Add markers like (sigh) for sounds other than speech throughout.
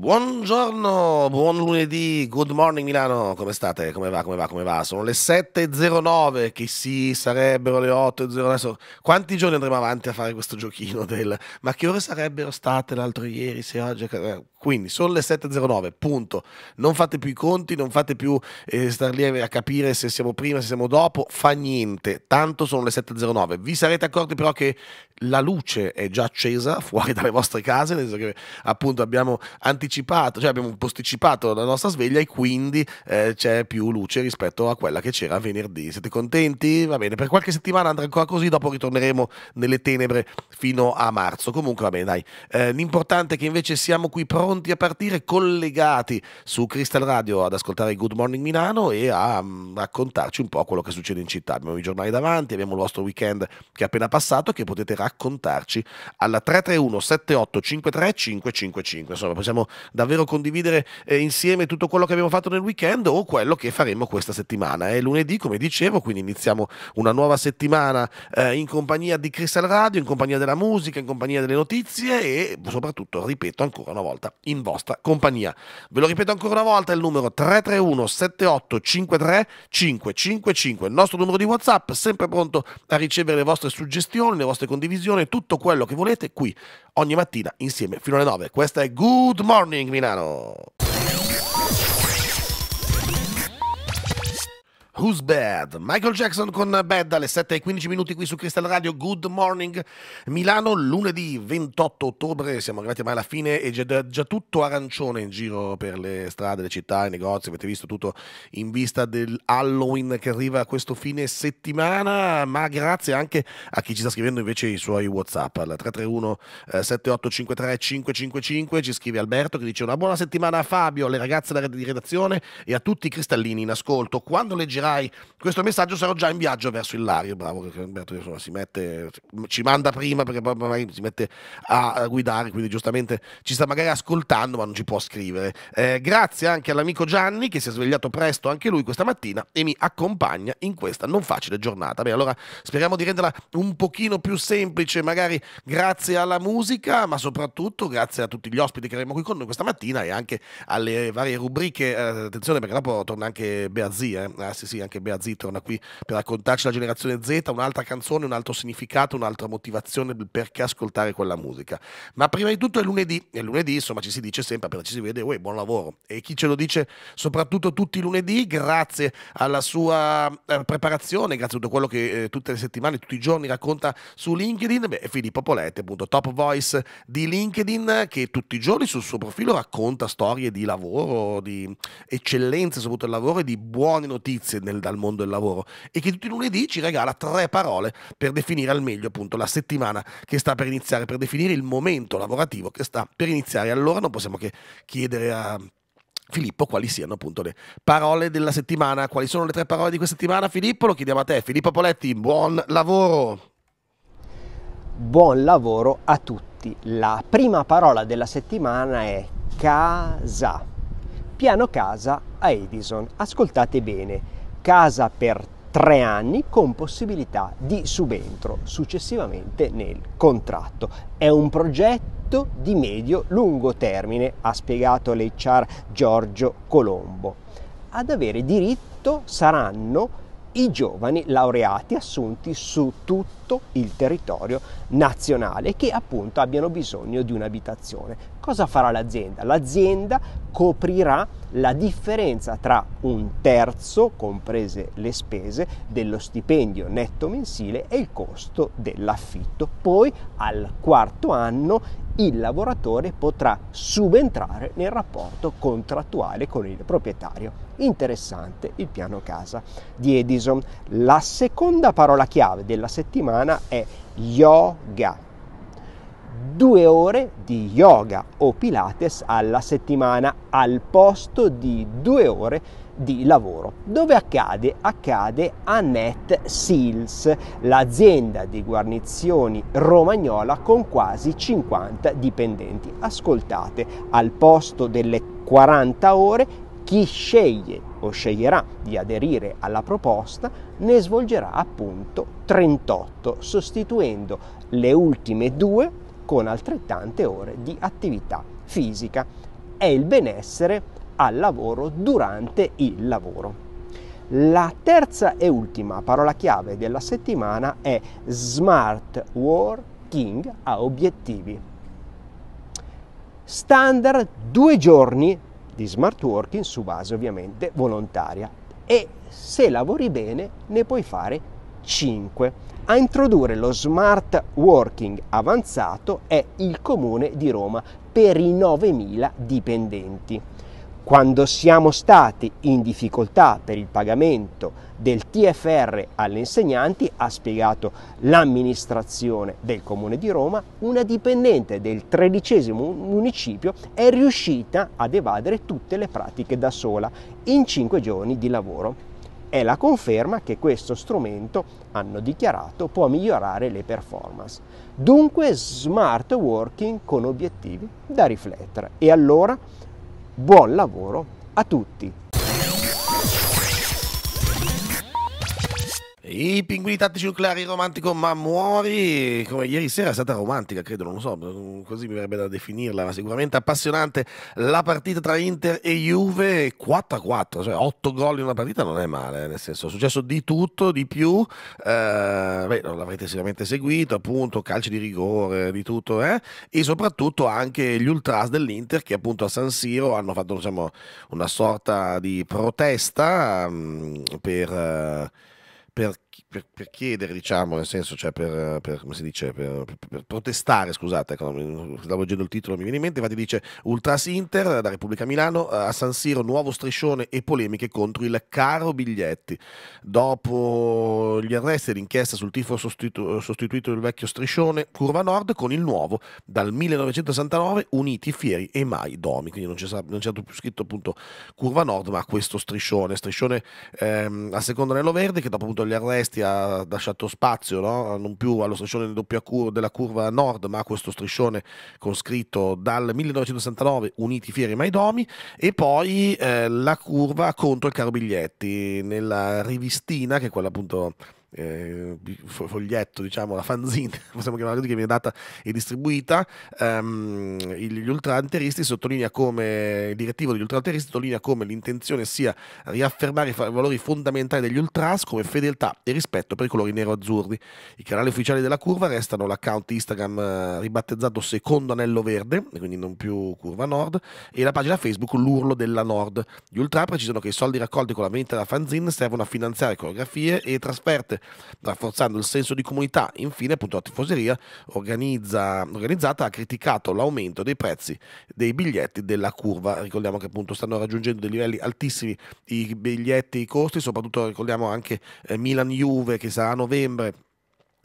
Buongiorno, buon lunedì, good morning Milano, come state? Come va, come va, come va? Sono le 7.09, che sì, sarebbero le 8.09, quanti giorni andremo avanti a fare questo giochino del ma che ore sarebbero state l'altro ieri, se oggi... Cioè, eh, quindi sono le 7.09, punto. Non fate più i conti, non fate più eh, star lì a capire se siamo prima, se siamo dopo, fa niente, tanto sono le 7.09. Vi sarete accorti però che la luce è già accesa fuori dalle vostre case, nel senso che appunto abbiamo anticipato anticipato, cioè abbiamo posticipato la nostra sveglia e quindi eh, c'è più luce rispetto a quella che c'era venerdì. Siete contenti? Va bene, per qualche settimana andrà ancora così, dopo ritorneremo nelle tenebre fino a marzo. Comunque va bene, dai. Eh, l'importante è che invece siamo qui pronti a partire, collegati su Crystal Radio ad ascoltare Good Morning Milano e a mh, mm, raccontarci un po' quello che succede in città. Abbiamo i giornali davanti, abbiamo il vostro weekend che è appena passato che potete raccontarci alla 331 78 53 555. Insomma, possiamo davvero condividere eh, insieme tutto quello che abbiamo fatto nel weekend o quello che faremo questa settimana. È lunedì, come dicevo, quindi iniziamo una nuova settimana eh, in compagnia di Crystal Radio, in compagnia della musica, in compagnia delle notizie e soprattutto, ripeto ancora una volta, in vostra compagnia. Ve lo ripeto ancora una volta, il numero 331 7853 555, il nostro numero di WhatsApp, sempre pronto a ricevere le vostre suggestioni, le vostre condivisioni, tutto quello che volete qui ogni mattina insieme fino alle 9. Questa è Good Morning Milano. Who's Bad? Michael Jackson con Bad alle 7 e 15 minuti qui su Crystal Radio. Good morning Milano, lunedì 28 ottobre. Siamo arrivati ormai alla fine e già, già tutto arancione in giro per le strade, le città, i negozi. Avete visto tutto in vista del Halloween che arriva questo fine settimana. Ma grazie anche a chi ci sta scrivendo invece i suoi WhatsApp al 331 7853 555. Ci scrive Alberto che dice una buona settimana a Fabio, alle ragazze di redazione e a tutti i cristallini in ascolto. Quando leggerà inviarai questo messaggio sarò già in viaggio verso il Lario, bravo, perché Alberto insomma, si mette, ci manda prima perché poi si mette a guidare, quindi giustamente ci sta magari ascoltando ma non ci può scrivere. Eh, grazie anche all'amico Gianni che si è svegliato presto anche lui questa mattina e mi accompagna in questa non facile giornata. Beh, allora speriamo di renderla un pochino più semplice, magari grazie alla musica, ma soprattutto grazie a tutti gli ospiti che avremo qui con noi questa mattina e anche alle varie rubriche. Eh, attenzione perché dopo torna anche Beazzi, eh? ah, sì, sì, anche Bea Z torna qui per raccontarci la generazione Z, un'altra canzone, un altro significato, un'altra motivazione perché ascoltare quella musica. Ma prima di tutto è lunedì, e lunedì insomma ci si dice sempre, appena ci si vede, uè, buon lavoro. E chi ce lo dice soprattutto tutti i lunedì, grazie alla sua eh, preparazione, grazie a tutto quello che eh, tutte le settimane, tutti i giorni racconta su LinkedIn, beh, è Filippo Poletti, appunto, top voice di LinkedIn, che tutti i giorni sul suo profilo racconta storie di lavoro, di eccellenze soprattutto del lavoro e di buone notizie nel, dal mondo del lavoro e che tutti i lunedì ci regala tre parole per definire al meglio appunto la settimana che sta per iniziare, per definire il momento lavorativo che sta per iniziare. Allora non possiamo che chiedere a Filippo quali siano appunto le parole della settimana, quali sono le tre parole di questa settimana. Filippo, lo chiediamo a te. Filippo Poletti, buon lavoro! Buon lavoro a tutti. La prima parola della settimana è casa. Piano casa a Edison. Ascoltate bene casa per tre anni con possibilità di subentro successivamente nel contratto. È un progetto di medio-lungo termine, ha spiegato l'HR Giorgio Colombo. Ad avere diritto saranno i giovani laureati assunti su tutto il territorio nazionale che appunto abbiano bisogno di un'abitazione. Cosa farà l'azienda? L'azienda coprirà la differenza tra un terzo, comprese le spese, dello stipendio netto mensile e il costo dell'affitto. Poi al quarto anno il lavoratore potrà subentrare nel rapporto contrattuale con il proprietario. Interessante il piano casa di Edison. La seconda parola chiave della settimana è yoga. Due ore di yoga o pilates alla settimana al posto di due ore di di lavoro. Dove accade? Accade a Net Seals, l'azienda di guarnizioni romagnola con quasi 50 dipendenti. Ascoltate, al posto delle 40 ore chi sceglie o sceglierà di aderire alla proposta ne svolgerà appunto 38, sostituendo le ultime due con altrettante ore di attività fisica. È il benessere al lavoro durante il lavoro. La terza e ultima parola chiave della settimana è Smart Working a obiettivi. Standard due giorni di smart working su base ovviamente volontaria e se lavori bene ne puoi fare 5. A introdurre lo smart working avanzato è il comune di Roma per i 9.000 dipendenti quando siamo stati in difficoltà per il pagamento del TFR alle insegnanti, ha spiegato l'amministrazione del Comune di Roma, una dipendente del tredicesimo municipio è riuscita ad evadere tutte le pratiche da sola in cinque giorni di lavoro. È la conferma che questo strumento, hanno dichiarato, può migliorare le performance. Dunque smart working con obiettivi da riflettere. E allora Buon lavoro a tutti! I pinguini tattici nucleari romantico ma muori, come ieri sera è stata romantica, credo, non lo so, così mi verrebbe da definirla, ma sicuramente appassionante la partita tra Inter e Juve, 4-4, a cioè 8 gol in una partita non è male, nel senso è successo di tutto, di più, eh, beh, l'avrete sicuramente seguito, appunto, calci di rigore, di tutto, eh? e soprattutto anche gli ultras dell'Inter che appunto a San Siro hanno fatto diciamo, una sorta di protesta mh, mm, per... Eh, Bill per, per, chiedere, diciamo, nel senso, cioè per, per come si dice, per, per protestare, scusate, ecco, stavo leggendo il titolo, mi viene in mente, infatti dice Ultras Inter da Repubblica Milano eh, a San Siro, nuovo striscione e polemiche contro il caro biglietti. Dopo gli arresti e l'inchiesta sul tifo sostitu- sostituito del vecchio striscione, Curva Nord con il nuovo, dal 1969, uniti, fieri e mai domi, quindi non c'è, non c'è più scritto appunto Curva Nord, ma questo striscione, striscione ehm, a seconda anello verde che dopo appunto gli arresti Ferretti ha lasciato spazio no? non più allo striscione della curva nord, ma a questo striscione con scritto dal 1969 Uniti Fieri Mai Domi, e poi eh, la curva contro il caro Biglietti nella rivistina che è quella appunto eh, foglietto, diciamo, la fanzine, (laughs) possiamo chiamarla così, che viene data e distribuita, um, gli ultraanteristi sottolinea come, il direttivo degli ultraanteristi sottolinea come l'intenzione sia riaffermare i valori fondamentali degli ultras come fedeltà e rispetto per i colori nero-azzurri. I canali ufficiali della curva restano l'account Instagram eh, ribattezzato Secondo Anello Verde, quindi non più Curva Nord, e la pagina Facebook L'Urlo della Nord. Gli ultra precisano che i soldi raccolti con la vendita della fanzine servono a finanziare coreografie e trasferte rafforzando il senso di comunità. Infine, appunto, la tifoseria organizza, organizzata ha criticato l'aumento dei prezzi dei biglietti della curva. Ricordiamo che appunto stanno raggiungendo dei livelli altissimi i biglietti, i costi, soprattutto ricordiamo anche eh, Milan Juve che sarà a novembre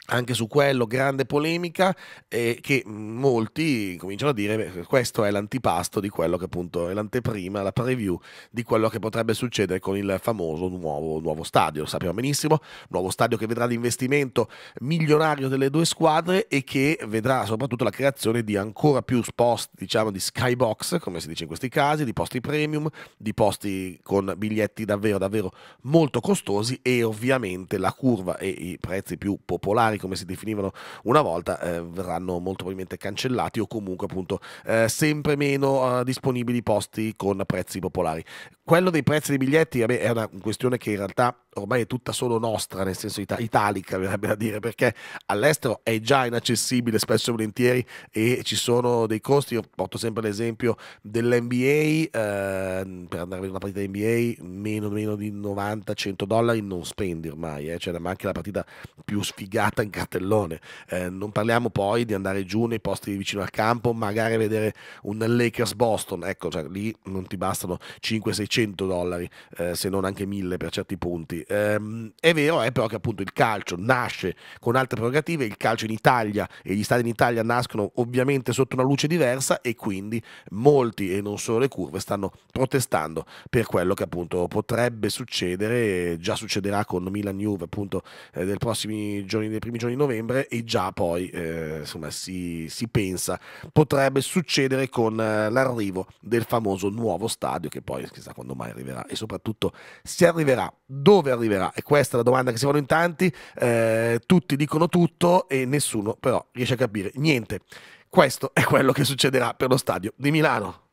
anche su quello grande polemica eh, che molti cominciano a dire beh, questo è l'antipasto di quello che appunto è l'anteprima, la preview di quello che potrebbe succedere con il famoso nuovo, nuovo stadio, lo sappiamo benissimo, nuovo stadio che vedrà l'investimento milionario delle due squadre e che vedrà soprattutto la creazione di ancora più posti, diciamo di skybox, come si dice in questi casi, di posti premium, di posti con biglietti davvero davvero molto costosi e ovviamente la curva e i prezzi più popolari binari come si definivano una volta eh, verranno molto probabilmente cancellati o comunque appunto eh, sempre meno eh, disponibili posti con prezzi popolari. Quello dei prezzi dei biglietti vabbè, è una questione che in realtà ormai è tutta solo nostra, nel senso ita- italica verrebbe da dire, perché all'estero è già inaccessibile spesso e volentieri e ci sono dei costi, io porto sempre l'esempio dell'NBA, eh, per andare a vedere una partita NBA meno, meno di 90-100 dollari non spendi ormai, eh, cioè, ma anche la partita più sfigata in cartellone. Eh, non parliamo poi di andare giù nei posti vicino al campo, magari vedere un Lakers Boston, ecco, cioè, lì non ti bastano 500-600 dollari, eh, se non anche 1000 per certi punti. Eh, è vero, è però che appunto il calcio nasce con altre prerogative, il calcio in Italia e gli stadi in Italia nascono ovviamente sotto una luce diversa e quindi molti e non solo le curve stanno protestando per quello che appunto potrebbe succedere, già succederà con Milan Juve appunto eh, nei prossimi giorni dei primi primi giorni di novembre e già poi eh, insomma, si, si, pensa potrebbe succedere con eh, l'arrivo del famoso nuovo stadio che poi chissà quando mai arriverà e soprattutto se arriverà, dove arriverà? E questa è la domanda che si fanno in tanti, eh, tutti dicono tutto e nessuno però riesce a capire niente. Questo è quello che succederà per lo stadio di Milano.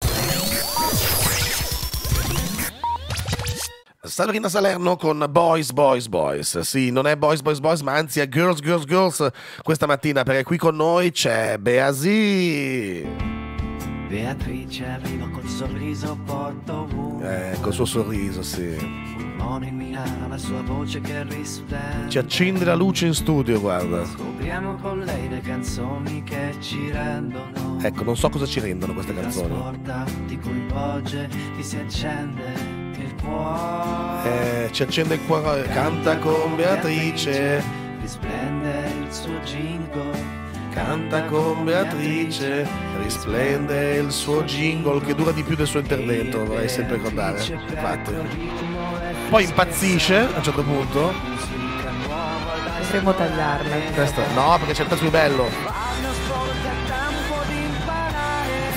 Sabrina Salerno con Boys, Boys, Boys. Sì, non è Boys, Boys, Boys, ma anzi è Girls, Girls, Girls questa mattina perché qui con noi c'è Beasi. Beatrice arriva col sorriso porto ovunque. Eh, col suo sorriso, sì. La sua voce che risplende. Ci accende la luce in studio, guarda. Scopriamo con lei le canzoni che ci rendono. Ecco, non so cosa ci rendono queste canzoni. Trasporta, ti coinvolge, ti si accende eh, ci accende il cuore, canta con Beatrice. Risplende il suo jingle. Canta con Beatrice, risplende il suo jingle che dura di più del suo intervento, vorrei sempre ricordare. Infatti. Poi impazzisce a un certo punto. Potremmo tagliarla. Questo, no, perché c'è il pezzo più bello.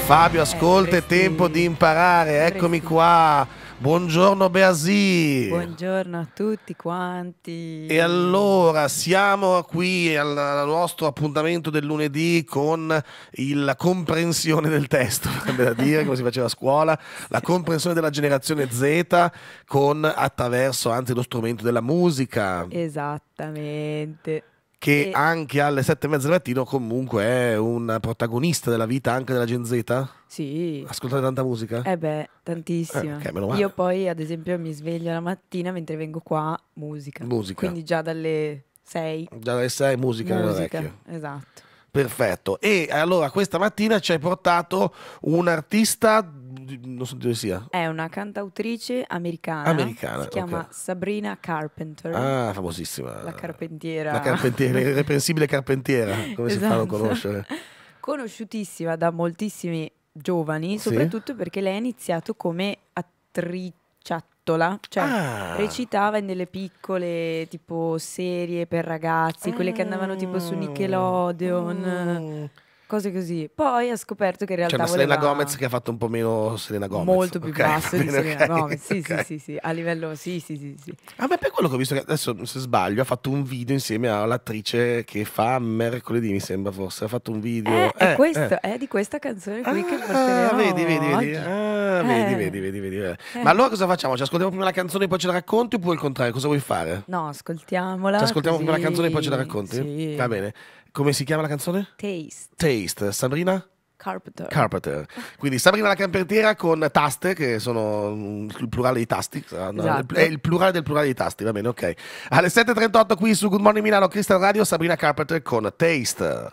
Fabio, ascolta, è tempo di imparare, eh, eccomi qua. Buongiorno Beasi. Buongiorno a tutti quanti. E allora siamo qui al, nostro appuntamento del lunedì con la comprensione del testo, (laughs) da dire come si faceva a scuola, la comprensione della generazione Z con attraverso anzi lo strumento della musica. Esattamente che e... anche alle sette e mezza del mattino comunque è un protagonista della vita anche della Gen Z? Sì. Ascoltate tanta musica? Eh beh, tantissima. Eh, okay, Io poi ad esempio mi sveglio la mattina mentre vengo qua, musica. Musica. Quindi già dalle sei. Già dalle 6 musica, musica Esatto. Perfetto. E allora questa mattina ci hai portato un artista non so dove sia. È una cantautrice americana. Americana. Si chiama okay. Sabrina Carpenter. Ah, famosissima. La carpentiera. La carpentiera, l'irreprensibile carpentiera, come esatto. si fanno a conoscere. Conosciutissima da moltissimi giovani, soprattutto sì? perché lei ha iniziato come attriciattola. Cioè, ah. recitava in delle piccole tipo serie per ragazzi, quelle mm. che andavano tipo su mm. Nickelodeon. Mm cose così. Poi ho scoperto che in cioè, realtà. Cioè, una voleva... Selena Gomez che ha fatto un po' meno Selena Gomez. Molto più okay, basso di (laughs) Selena okay, Gomez. Sì, okay. sì, sì, sì, a livello. Sì, sì, sì. sì. Ah, beh, per quello che ho visto, che adesso se sbaglio, ha fatto un video insieme all'attrice che fa mercoledì, mi sembra forse. Ha fatto un video. Eh, eh, è, questo, eh. è di questa canzone qui ah, che porteremo Vedi, vedi, vedi. Ah, eh. vedi, vedi, vedi, vedi, vedi. Eh. Ma allora cosa facciamo? Ci ascoltiamo prima la canzone e poi ce la racconti oppure il contrario? Cosa vuoi fare? No, ascoltiamola. Ci ascoltiamo così. prima la canzone e poi ce la racconti? Sì. Va bene. Come si chiama la canzone? Taste. Taste. Sabrina? Carpenter. Carpenter. Quindi Sabrina la campertiera con taste, che sono il plurale di tasti. Eh, esatto. È il plurale del plurale di tasti, va bene, ok. Alle 7.38 qui su Good Morning Milano, Crystal Radio, Sabrina Carpenter con Taste.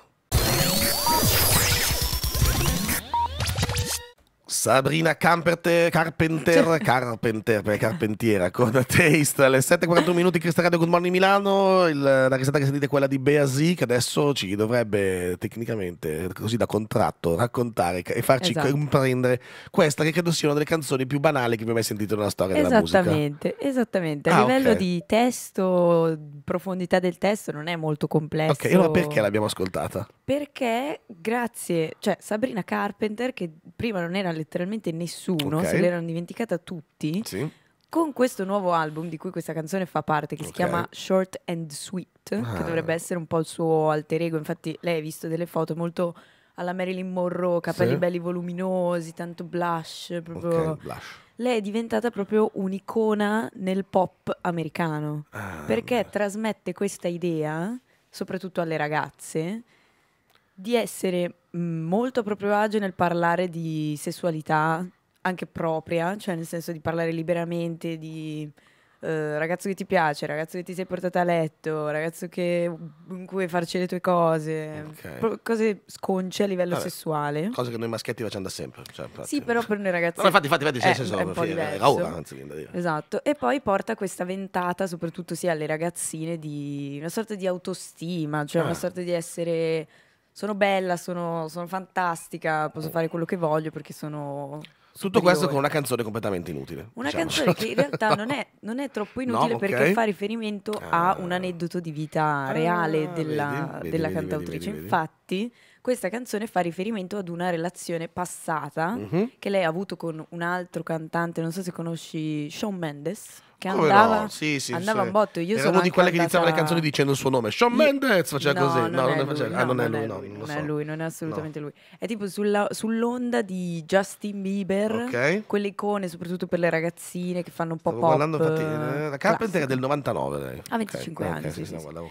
Sabrina Camperter, Carpenter, Carpenter, perché Carpentiera, con (laughs) Taste, alle 7.41 minuti, Crystal Radio Good Morning Milano, il, la risata che sentite è quella di Bea Z, che adesso ci dovrebbe tecnicamente, così da contratto, raccontare e farci esatto. comprendere questa che credo sia una delle canzoni più banali che abbiamo mai sentito nella storia della musica. Esattamente, esattamente. A ah, livello okay. di testo, profondità del testo, non è molto complesso. Ok, allora perché l'abbiamo ascoltata? perché grazie, cioè Sabrina Carpenter, che prima non era letteralmente nessuno, okay. se l'erano dimenticata tutti, sì. con questo nuovo album di cui questa canzone fa parte, che okay. si chiama Short and Sweet, ah. che dovrebbe essere un po' il suo alter ego, infatti lei ha visto delle foto molto alla Marilyn Monroe, capelli sì. belli voluminosi, tanto blush, proprio... Okay, blush. Lei è diventata proprio un'icona nel pop americano, ah, perché trasmette questa idea, soprattutto alle ragazze, di essere molto a proprio agio nel parlare di sessualità anche propria, cioè nel senso di parlare liberamente di eh, ragazzo che ti piace, ragazzo che ti sei portato a letto, ragazzo che in cui farci le tue cose, okay. cose sconce a livello Vabbè, sessuale. Cose che noi maschietti facciamo da sempre. Cioè, sì, però per noi ragazzi... No, infatti, infatti, infatti, è, senso, è un po' diverso. È raura, anzi, dire. Esatto, e poi porta questa ventata soprattutto sia alle ragazzine di una sorta di autostima, cioè ah. una eh. sorta di essere sono bella, sono, sono fantastica, posso fare quello che voglio perché sono... Tutto questo con una canzone completamente inutile. Una diciamo. canzone che in realtà no. (laughs) non, è, non, è, troppo inutile no, okay. perché fa riferimento ah. a un aneddoto di vita ah, reale ah, della, vedi, della vedi, cantautrice. Vedi, Infatti, questa canzone fa riferimento ad una relazione passata mm -hmm. che lei ha avuto con un altro cantante, non so se conosci Shawn Mendes che Come andava, no? sì, sì, andava sì. un botto. Io Era sono una di quelle che iniziava andata... le canzoni dicendo il suo nome. Sean Mendez. faceva no, così. Non no, non, non, lui, non, è lui, non, è lui, non è assolutamente lui. È tipo sulla, sull'onda di Justin Bieber, okay. quelle icone, soprattutto per le ragazzine che fanno un po' poco. pop. Parlando, infatti, eh, la Carpenter è del 99, lei. Ah, 25 okay, anni. Okay, sì, sì, sì. Guardavo,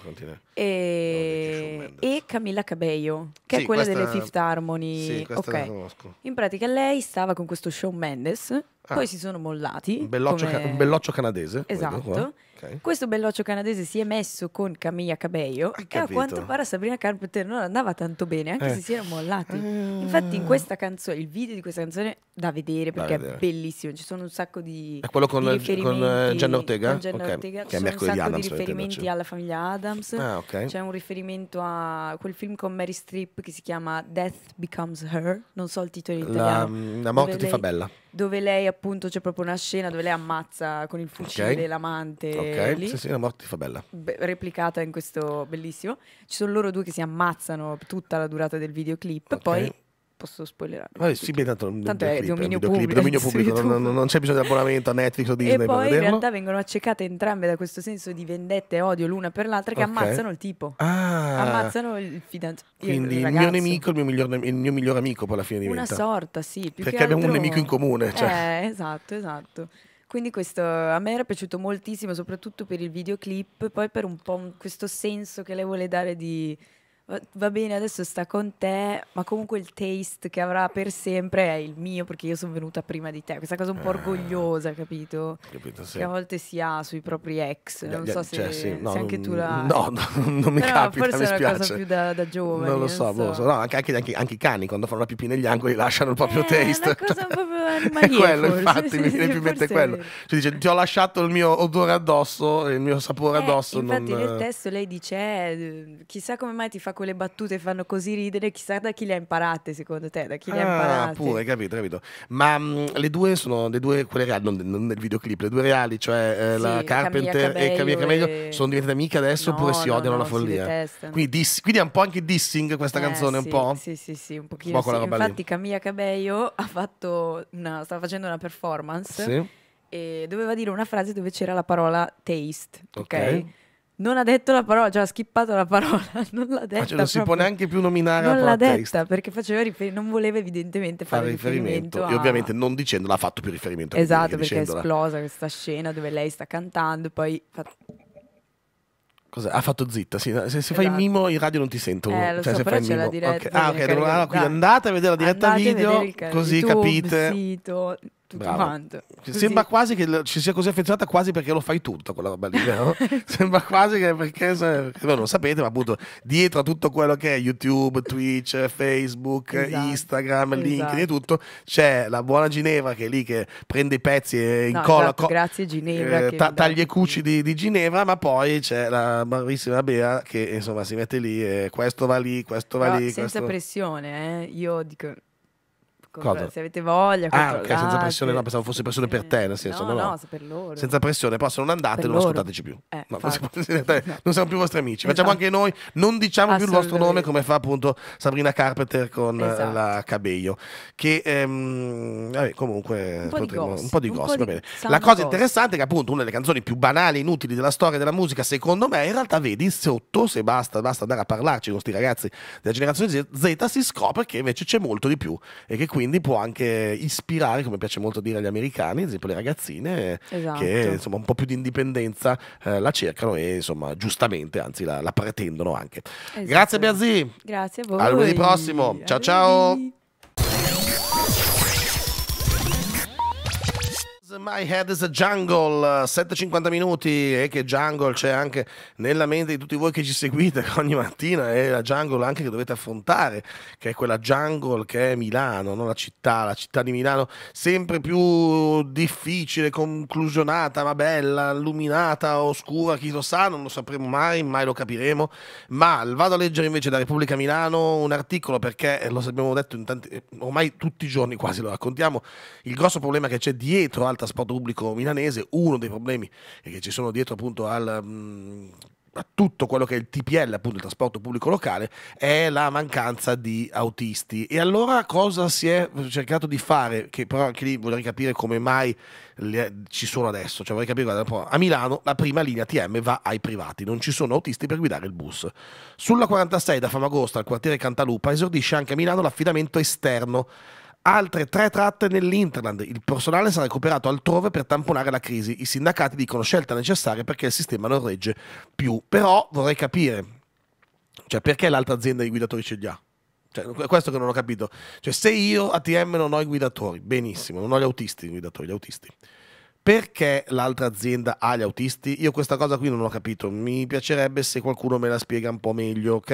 e... e Camilla Cabello, che è quella delle Fifth Harmony. Sì, questa la conosco. In pratica lei stava con questo Sean Mendes Ah. Poi ah. si sono mollati. Un belloccio, come... ca- un belloccio canadese. Esatto. Eh? Okay. Questo belloccio canadese si è messo con Camilla Cabello che a quanto pare Sabrina Carpenter non andava tanto bene, anche eh. se si erano mollati. Eh. Infatti in questa canzone, il video di questa canzone da vedere perché da vedere. è bellissimo, ci sono un sacco di È quello con, di con uh, Jenna Ortega? Con Jenna okay. Ortega. Che ci sono un sacco Adams, di riferimenti cioè. alla famiglia Adams. Ah, okay. C'è un riferimento a quel film con Mary Streep che si chiama Death Becomes Her, non so il titolo in italiano. La, la morte ti lei... fa bella dove lei appunto c'è proprio una scena dove lei ammazza con il fucile okay. l'amante. Ok, lì. sì, sì, la morte fa bella. Be replicata in questo bellissimo. Ci sono loro due che si ammazzano tutta la durata del videoclip, okay. poi posso spoilerare. Vabbè, sì, beh, tanto, tanto è dominio pubblico. Dominio (laughs) pubblico non, non, c'è bisogno di abbonamento a Netflix o Disney. E poi in realtà vengono accecate entrambe da questo senso di vendetta e odio l'una per l'altra che okay. ammazzano il tipo. Ah. Ammazzano il fidanzato. Quindi il, il mio nemico, il mio, miglior, il mio miglior amico poi alla fine diventa. Una sorta, sì. Perché altro... abbiamo un nemico in comune. Cioè. Eh, esatto, esatto. Quindi questo a me era piaciuto moltissimo, soprattutto per il videoclip, poi per un po' questo senso che lei vuole dare di va bene, adesso sta con te, ma comunque il taste che avrà per sempre è il mio perché io sono venuta prima di te. Questa cosa un po' eh, orgogliosa, capito? capito sì. Che a volte si ha sui propri ex. Non so cioè, se, sì, no, se anche tu la. No, no non mi Però capita. Forse mi è una spiace. cosa più da, da giovane. Non lo so, non so. Boh, so. No, anche, anche, anche, i cani quando fanno la pipì negli angoli lasciano il proprio eh, taste. È una cosa proprio (laughs) animalier, quello, forse. infatti, sì, mi viene più mente quello. Cioè, dice, ti ho lasciato il mio odore addosso, il mio sapore eh, addosso. Infatti, non... nel eh. testo lei dice, eh, chissà come mai ti fa quelle battute fanno così ridere, chissà da chi le ha imparate secondo te, da chi le ha ah, imparate. pure, capito, capito. Ma mh, mm, le due sono, le due, quelle reali, non, non nel videoclip, le due reali, cioè eh, sì, la Carpenter Camilla e Camilla Cabello e... sono diventate amiche adesso no, oppure si no, odiano no, la follia. Quindi, diss, quindi, è un po' anche dissing questa eh, canzone, sì, un po'? Sì, sì, sì, un pochino. Un po sì. Infatti lì. Camilla Cabello ha fatto una, stava facendo una performance sì. e doveva dire una frase dove c'era la parola taste, ok? okay non ha detto la parola, cioè ha skippato la parola, (laughs) non l'ha detta. Cioè, non si può neanche più nominare non l'ha detta perché faceva rifer- non voleva evidentemente fare, fare riferimento. riferimento a... E ovviamente non dicendo l'ha fatto più riferimento a Esatto, perché dicendola. è esplosa questa scena dove lei sta cantando, e poi fa... Cos'è? Ha fatto zitta, sì. Se, se esatto. fai mimo in radio non ti sentono. Eh, lo cioè, so, se fai il mimo. Diretta, okay. Ah, ok, allora, ah, quindi andate a vedere la diretta andate video, così capite. Sito tutto Bravo. quanto. Cioè, così. Sembra quasi che ci sia così affezionata quasi perché lo fai tutta quella roba lì, no? (laughs) Sembra quasi che perché se, voi non sapete, ma appunto dietro a tutto quello che è YouTube, Twitch, Facebook, esatto. Instagram, esatto. LinkedIn e esatto. tutto, c'è la buona Ginevra che è lì che prende i pezzi e incolla. No, esatto, grazie Ginevra. Eh, ta taglia i cuci di, di, Ginevra, ma poi c'è la bravissima Bea che insomma si mette lì e questo va lì, questo va no, lì. Senza questo... pressione, eh? io dico Cosa? Se avete voglia. Ah, ok, senza pressione, no, pensavo fosse pressione per te, nel senso. No, no, no. no per loro. Senza pressione, se non andate, per non loro. ascoltateci più. Eh, no, non, siamo, non, siamo, più vostri amici. Esatto. Facciamo anche noi, non diciamo più il vostro nome come fa appunto Sabrina Carpenter con eh, esatto. la Cabello. Che ehm, vabbè, comunque un po' potremmo, di gossip. Un po di la cosa interessante è che appunto una delle canzoni più banali e inutili della storia della musica, secondo me, in realtà vedi sotto, se basta, basta andare a parlarci con questi ragazzi della generazione Z, si scopre che invece c'è molto di più e che qui quindi può anche ispirare, come piace molto dire agli americani, ad esempio le ragazzine esatto. che insomma un po' più di indipendenza eh, la cercano e insomma giustamente, anzi la, la pretendono anche. Esatto. Grazie Beazzi. Grazie a voi. A lunedì prossimo. Ciao ciao. My Head is a Jungle, 7.50 minuti e che Jungle c'è anche nella mente di tutti voi che ci seguite (laughs) ogni mattina e la Jungle anche che dovete affrontare, che è quella Jungle che è Milano, non la città, la città di Milano sempre più difficile, conclusionata, ma bella, illuminata, oscura, chi lo sa, non lo sapremo mai, mai lo capiremo, ma vado a leggere invece da Repubblica Milano un articolo perché eh, lo abbiamo detto in tanti, eh, ormai tutti i giorni quasi lo raccontiamo, il grosso problema che c'è dietro Alta trasporto pubblico milanese, uno dei problemi che ci sono dietro appunto al... Mm, a tutto quello che è il TPL, appunto il trasporto pubblico locale, è la mancanza di autisti. E allora cosa si è cercato di fare? Che però anche lì vorrei capire come mai le, ci sono adesso. Cioè vorrei capire, guarda, a Milano la prima linea TM va ai privati, non ci sono autisti per guidare il bus. Sulla 46 da Famagosta al quartiere Cantalupa esordisce anche a Milano l'affidamento esterno altre tre tratte nell'Interland. Il personale sarà recuperato altrove per tamponare la crisi. I sindacati dicono scelta necessaria perché il sistema non regge più. Però vorrei capire, cioè perché l'altra azienda di guidatori ce li ha? Cioè, questo che non ho capito. Cioè, se io ATM non ho i guidatori, benissimo, non ho gli autisti, i guidatori, gli autisti perché l'altra azienda ha gli autisti? Io questa cosa qui non ho capito, mi piacerebbe se qualcuno me la spiega un po' meglio, ok?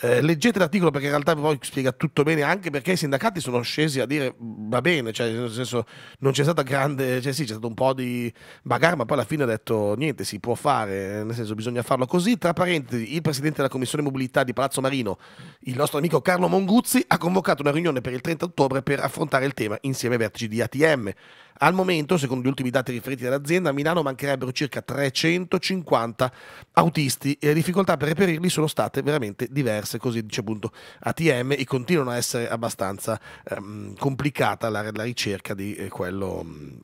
Eh, leggete l'articolo perché in realtà poi spiega tutto bene, anche perché i sindacati sono scesi a dire mm, va bene, cioè nel senso non c'è stata grande, cioè sì c'è stato un po' di bagarre, ma poi alla fine ha detto niente, si può fare, nel senso bisogna farlo così. Tra parentesi, il presidente della commissione mobilità di Palazzo Marino, il nostro amico Carlo Monguzzi, ha convocato una riunione per il 30 ottobre per affrontare il tema insieme ai vertici di ATM. Al momento, secondo gli ultimi dati riferiti dall'azienda, a Milano mancherebbero circa 350 autisti e le difficoltà per reperirli sono state veramente diverse, così dice appunto ATM e continuano a essere abbastanza ehm, complicata la, la, ricerca di eh, quello... Mh, mm,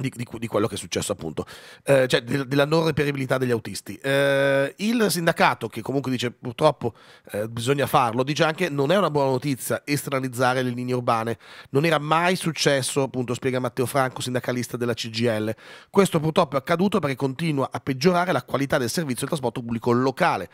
di, di, di, quello che è successo appunto, eh, cioè de, della non reperibilità degli autisti. Eh, il sindacato, che comunque dice purtroppo eh, bisogna farlo, dice anche non è una buona notizia esternalizzare le linee urbane, non era mai successo, appunto spiega Matteo Franco, sindacalista della CGL. Questo purtroppo è accaduto perché continua a peggiorare la qualità del servizio del trasporto pubblico locale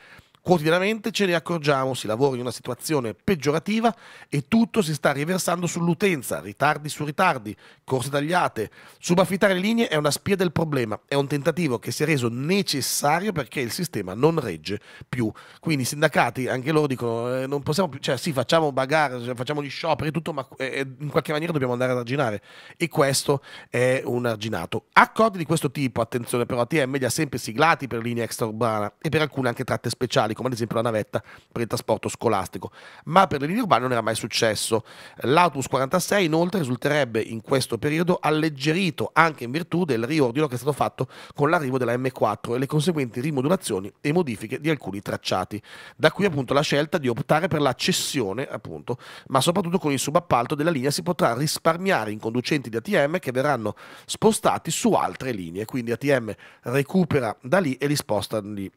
Quotidianamente ce ne accorgiamo, si lavora in una situazione peggiorativa e tutto si sta riversando sull'utenza, ritardi su ritardi, corse tagliate. Subaffittare le linee è una spia del problema, è un tentativo che si è reso necessario perché il sistema non regge più. Quindi i sindacati, anche loro dicono, eh, non possiamo più, cioè sì facciamo bagarre, cioè facciamo gli scioperi e tutto, ma eh, eh, in qualche maniera dobbiamo andare ad arginare. E questo è un arginato. Accordi di questo tipo, attenzione però, ATM li ha sempre siglati per linea extraurbana e per alcune anche tratte speciali locali, come ad esempio la navetta per il trasporto scolastico, ma per le linee urbane non era mai successo. L'autobus 46 inoltre risulterebbe in questo periodo alleggerito anche in virtù del riordino che è stato fatto con l'arrivo della M4 e le conseguenti rimodulazioni e modifiche di alcuni tracciati. Da qui appunto la scelta di optare per la cessione, appunto, ma soprattutto con il subappalto della linea si potrà risparmiare in conducenti di ATM che verranno spostati su altre linee, quindi ATM recupera da lì e li sposta lì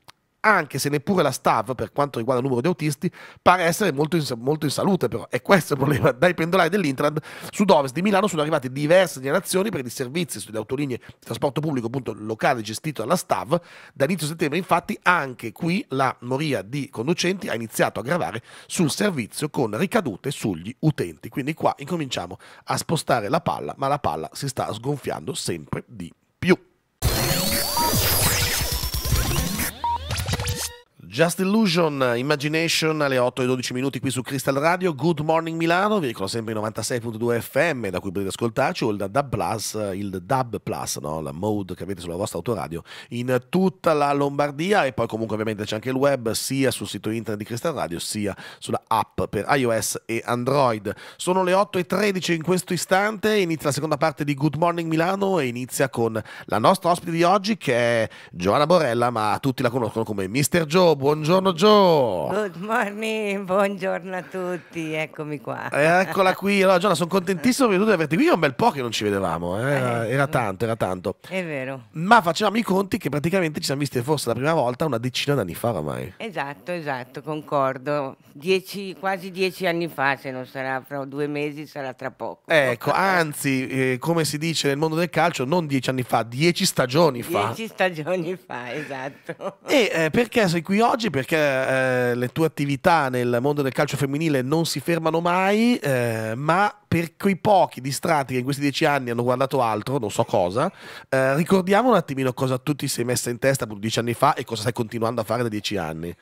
anche se neppure la Stav, per quanto riguarda il numero di autisti, pare essere molto in, molto in salute però. è questo il problema. Dai pendolari dell'Intrad sud-ovest di Milano sono arrivate diverse segnalazioni per i servizi sulle autolinee di trasporto pubblico appunto, locale gestito dalla Stav. Da inizio settembre infatti anche qui la moria di conducenti ha iniziato a gravare sul servizio con ricadute sugli utenti. Quindi qua incominciamo a spostare la palla, ma la palla si sta sgonfiando sempre di più. Just Illusion, Imagination alle 8 e 12 minuti qui su Crystal Radio, Good Morning Milano, vi ricordo sempre i 96.2 FM da cui potete ascoltarci o il DAB Plus, eh, il DAB Plus, no? la mode che avete sulla vostra autoradio in tutta la Lombardia e poi comunque ovviamente c'è anche il web sia sul sito internet di Crystal Radio sia sulla app per iOS e Android. Sono le 8 e 13 in questo istante, inizia la seconda parte di Good Morning Milano e inizia con la nostra ospite di oggi che è Giovanna Borella ma tutti la conoscono come Mr. Joe. Buongiorno Gio. Good morning, buongiorno a tutti, eccomi qua. Eh, eccola qui. Allora, Giona, sono contentissimo di averti qui. È un bel po' che non ci vedevamo, eh. Eh, era tanto, era tanto. È vero. Ma facevamo i conti che praticamente ci siamo visti forse la prima volta una decina d'anni fa ormai. Esatto, esatto, concordo. Dieci, quasi dieci anni fa, se non sarà fra due mesi, sarà tra poco. Ecco, anzi, eh, come si dice nel mondo del calcio, non dieci anni fa, dieci stagioni fa. Dieci stagioni fa, esatto. E eh, perché sei qui oggi? oggi perché eh, le tue attività nel mondo del calcio femminile non si fermano mai, eh, ma per quei pochi distratti che in questi dieci anni hanno guardato altro, non so cosa, eh, ricordiamo un attimino cosa tu ti sei messa in testa dieci anni fa e cosa stai continuando a fare da dieci anni.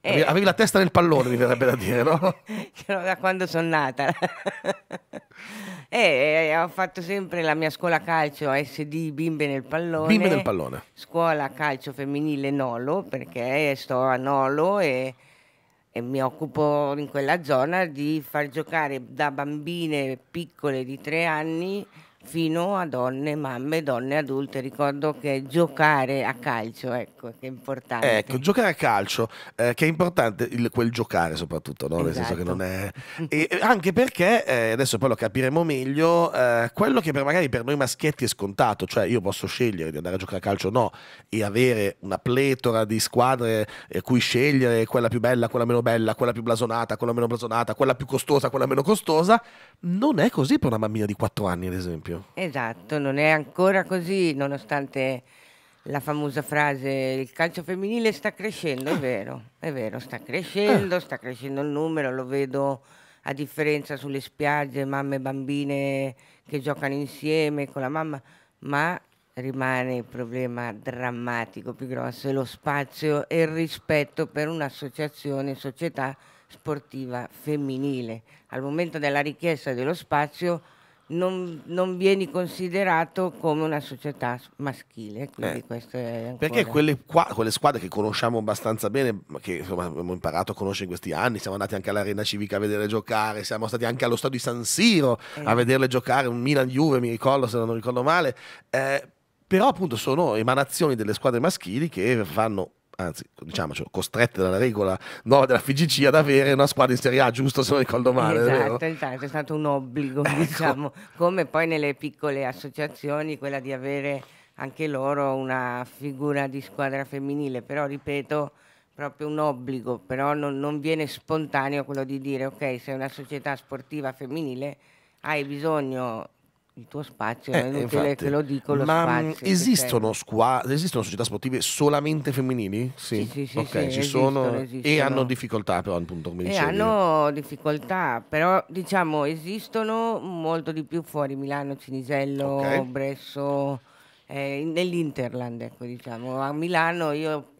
Eh. Avevi la testa nel pallone, mi verrebbe da dire, no? (laughs) da quando sono nata. (laughs) Eh, eh, ho fatto sempre la mia scuola calcio SD Bimbe nel pallone. Bimbe nel pallone. Scuola calcio femminile Nolo, perché sto a Nolo e, e mi occupo in quella zona di far giocare da bambine piccole di tre anni fino a donne, mamme, donne adulte. Ricordo che giocare a calcio, ecco, che è importante. Ecco, giocare a calcio, eh, che è importante il, quel giocare soprattutto, no? esatto. nel senso che esatto. non è... E anche perché, eh, adesso poi lo capiremo meglio, eh, quello che per magari per noi maschietti è scontato, cioè io posso scegliere di andare a giocare a calcio o no, e avere una pletora di squadre cui scegliere quella più bella, quella meno bella, quella più blasonata, quella meno blasonata, quella più costosa, quella meno costosa, non è così per una bambina di 4 anni ad esempio. Esatto, non è ancora così, nonostante la famosa frase il calcio femminile sta crescendo, è vero, è vero, sta crescendo, sta crescendo il numero, lo vedo a differenza sulle spiagge, mamme e bambine che giocano insieme con la mamma, ma rimane il problema drammatico più grosso, è lo spazio e il rispetto per un'associazione, società sportiva femminile. Al momento della richiesta dello spazio non, non, vieni considerato come una società maschile. Eh, ancora... Perché quelle, qua, quelle, squadre che conosciamo abbastanza bene, che insomma, abbiamo imparato a conoscere in questi anni, siamo andati anche all'Arena Civica a vederle giocare, siamo stati anche allo stadio di San Siro eh. a vederle giocare, un Milan-Juve mi ricordo se non ricordo male, eh, però appunto sono emanazioni delle squadre maschili che fanno anzi diciamocelo, costrette dalla regola 9 della FGC ad avere una squadra in Serie A, giusto se non ricordo male. Esatto, è, esatto, è stato un obbligo, ecco. diciamo, come poi nelle piccole associazioni quella di avere anche loro una figura di squadra femminile, però ripeto proprio un obbligo, però non, non viene spontaneo quello di dire ok, sei una società sportiva femminile hai bisogno il tuo spazio, eh, è eh, inutile infatti. che lo dico lo ma mm, esistono, squa- esistono società sportive solamente femminili? Sì, sì, sì, sì, okay, sì ci esistono, sono esistono. e hanno difficoltà però appunto come e dicevi. hanno difficoltà, però diciamo esistono molto di più fuori Milano, Cinisello, okay. Bresso, eh, nell'Interland ecco diciamo, a Milano io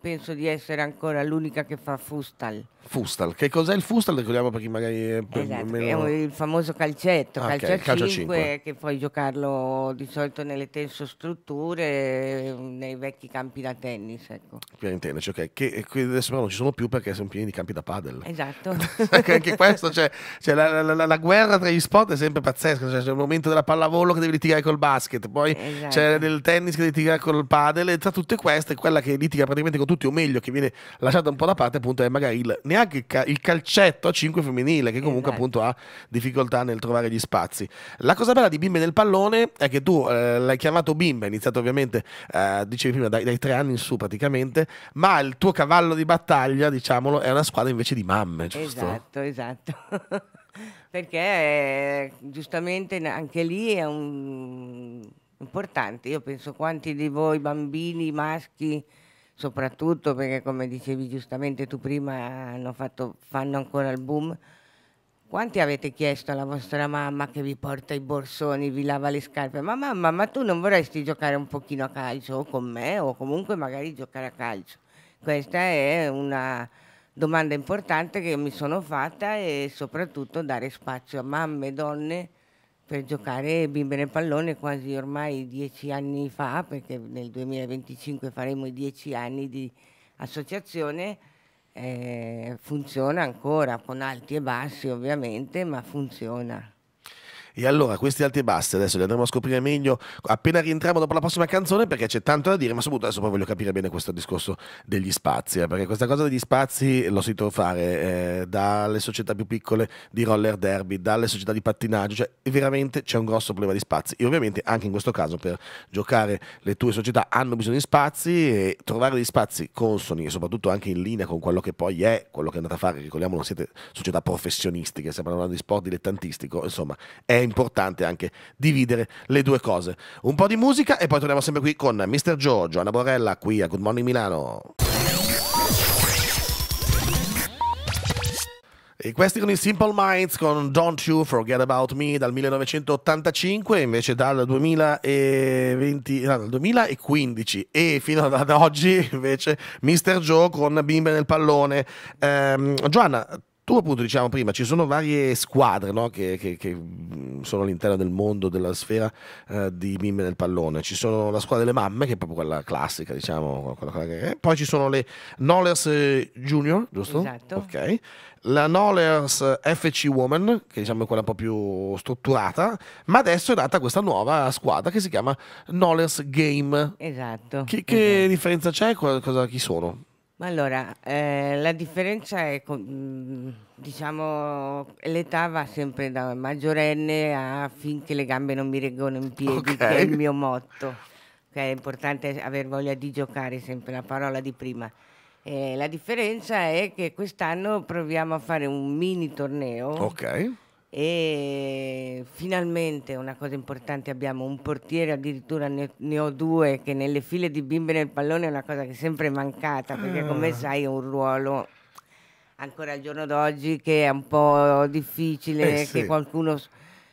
penso di essere ancora l'unica che fa fustal Fustal, che cos'è il Fustal? Ricordiamo per chi magari... Per esatto, meno... il famoso calcetto, ah, calcio, okay, calcio 5, che puoi giocarlo di solito nelle strutture, nei vecchi campi da tennis. Ecco. Per intenderci, ok, che, eh, adesso però non ci sono più perché sono pieni di campi da padel. Esatto. (laughs) anche questo, cioè, cioè la, la, la, guerra tra gli sport è sempre pazzesca, cioè, c'è il momento della pallavolo che devi litigare col basket, poi esatto. c'è del tennis che devi litigare col padel, e tra tutte queste quella che litiga praticamente con tutti, o meglio, che viene lasciata un po' da parte appunto è magari il neanche il, calcetto a 5 femminile, che comunque esatto. appunto ha difficoltà nel trovare gli spazi. La cosa bella di Bimbe nel pallone è che tu eh, l'hai chiamato Bimbe, hai iniziato ovviamente, eh, dicevi prima, dai, dai, tre anni in su praticamente, ma il tuo cavallo di battaglia, diciamolo, è una squadra invece di mamme, giusto? Esatto, esatto. (laughs) Perché eh, giustamente anche lì è un importante, io penso quanti di voi bambini maschi soprattutto perché come dicevi giustamente tu prima fatto, fanno ancora il boom. Quanti avete chiesto alla vostra mamma che vi porta i borsoni, vi lava le scarpe? Ma mamma, ma tu non vorresti giocare un pochino a calcio o con me o comunque magari giocare a calcio? Questa è una domanda importante che mi sono fatta e soprattutto dare spazio a mamme e donne per giocare bimbe nel pallone quasi ormai dieci anni fa, perché nel 2025 faremo i dieci anni di associazione, eh, funziona ancora, con alti e bassi ovviamente, ma funziona. E allora questi alti e bassi adesso li andremo a scoprire meglio appena rientriamo dopo la prossima canzone perché c'è tanto da dire, ma soprattutto adesso poi voglio capire bene questo discorso degli spazi, eh, perché questa cosa degli spazi l'ho sentito fare eh, dalle società più piccole di roller derby, dalle società di pattinaggio, cioè veramente c'è un grosso problema di spazi e ovviamente anche in questo caso per giocare le tue società hanno bisogno di spazi e trovare degli spazi consoni e soprattutto anche in linea con quello che poi è, quello che andate a fare, ricordiamo non siete società professionistiche, stiamo parlando di sport dilettantistico, insomma è importante anche dividere le due cose. Un po' di musica e poi torniamo sempre qui con Mr. Joe, Giovanna Borella qui a Good Morning Milano. E questi con i Simple Minds con Don't You Forget About Me dal 1985, invece dal 2020, no, dal 2015 e fino ad oggi invece Mr. Joe con Bimbe nel pallone. Ehm, Giovanna, tu appunto diciamo prima, ci sono varie squadre no? che, che, che, mm, sono all'interno del mondo, della sfera eh, di mime del pallone. Ci sono la squadra delle mamme, che è proprio quella classica, diciamo. Quella, quella che Poi ci sono le Nolers eh, Junior, giusto? Esatto. Ok. La Nolers FC Woman, che diciamo è quella un po' più strutturata, ma adesso è nata questa nuova squadra che si chiama Nolers Game. Esatto. Che, che esatto. differenza c'è? Cosa, chi sono? Ma allora, eh, la differenza è, mm, diciamo, l'età va sempre da maggiorenne a finché le gambe non mi reggono in piedi, okay. che è il mio motto. che è importante aver voglia di giocare, sempre la parola di prima. Eh, la differenza è che quest'anno proviamo a fare un mini torneo. Ok e finalmente una cosa importante abbiamo un portiere addirittura ne, ne, ho due che nelle file di bimbe nel pallone è una cosa che è sempre mancata perché ah. come sai è un ruolo ancora al giorno d'oggi che è un po' difficile eh, che qualcuno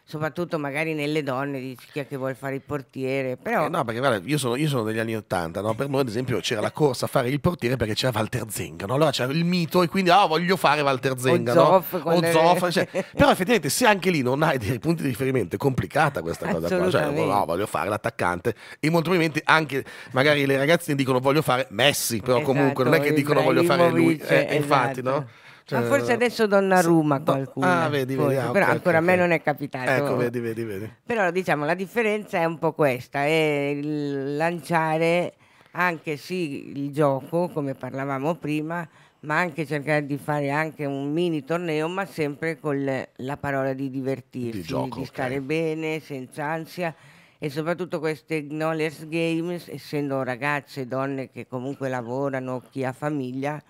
soprattutto magari nelle donne, dici chi è che vuole fare il portiere. Però... Eh no, perché guarda, io sono, io sono degli anni Ottanta, no? per noi ad esempio c'era la corsa a fare il portiere perché c'era Walter Zenga, no? allora c'era il mito e quindi ah, voglio fare Walter Zenga, o Zoff, no? o Zoff, cioè. però effettivamente se anche lì non hai dei punti di riferimento è complicata questa cosa qua, cioè, no, voglio fare l'attaccante e molto probabilmente anche magari le ragazze dicono voglio fare Messi, però esatto, comunque non è che dicono voglio fare lui, eh, esatto. infatti no? Esatto. Cioè... Ma forse adesso Donnarumma sì, qualcuno. Ah, vedi, vedi. Ah, però okay, ancora okay. a me non è capitato. Ecco, vedi, vedi, vedi. Però diciamo la differenza è un po' questa, è lanciare anche sì il gioco, come parlavamo prima, ma anche cercare di fare anche un mini torneo, ma sempre con la parola di divertirsi, di, gioco, di stare okay. bene, senza ansia e soprattutto queste Knowledge Games, essendo ragazze, donne che comunque lavorano, chi ha famiglia,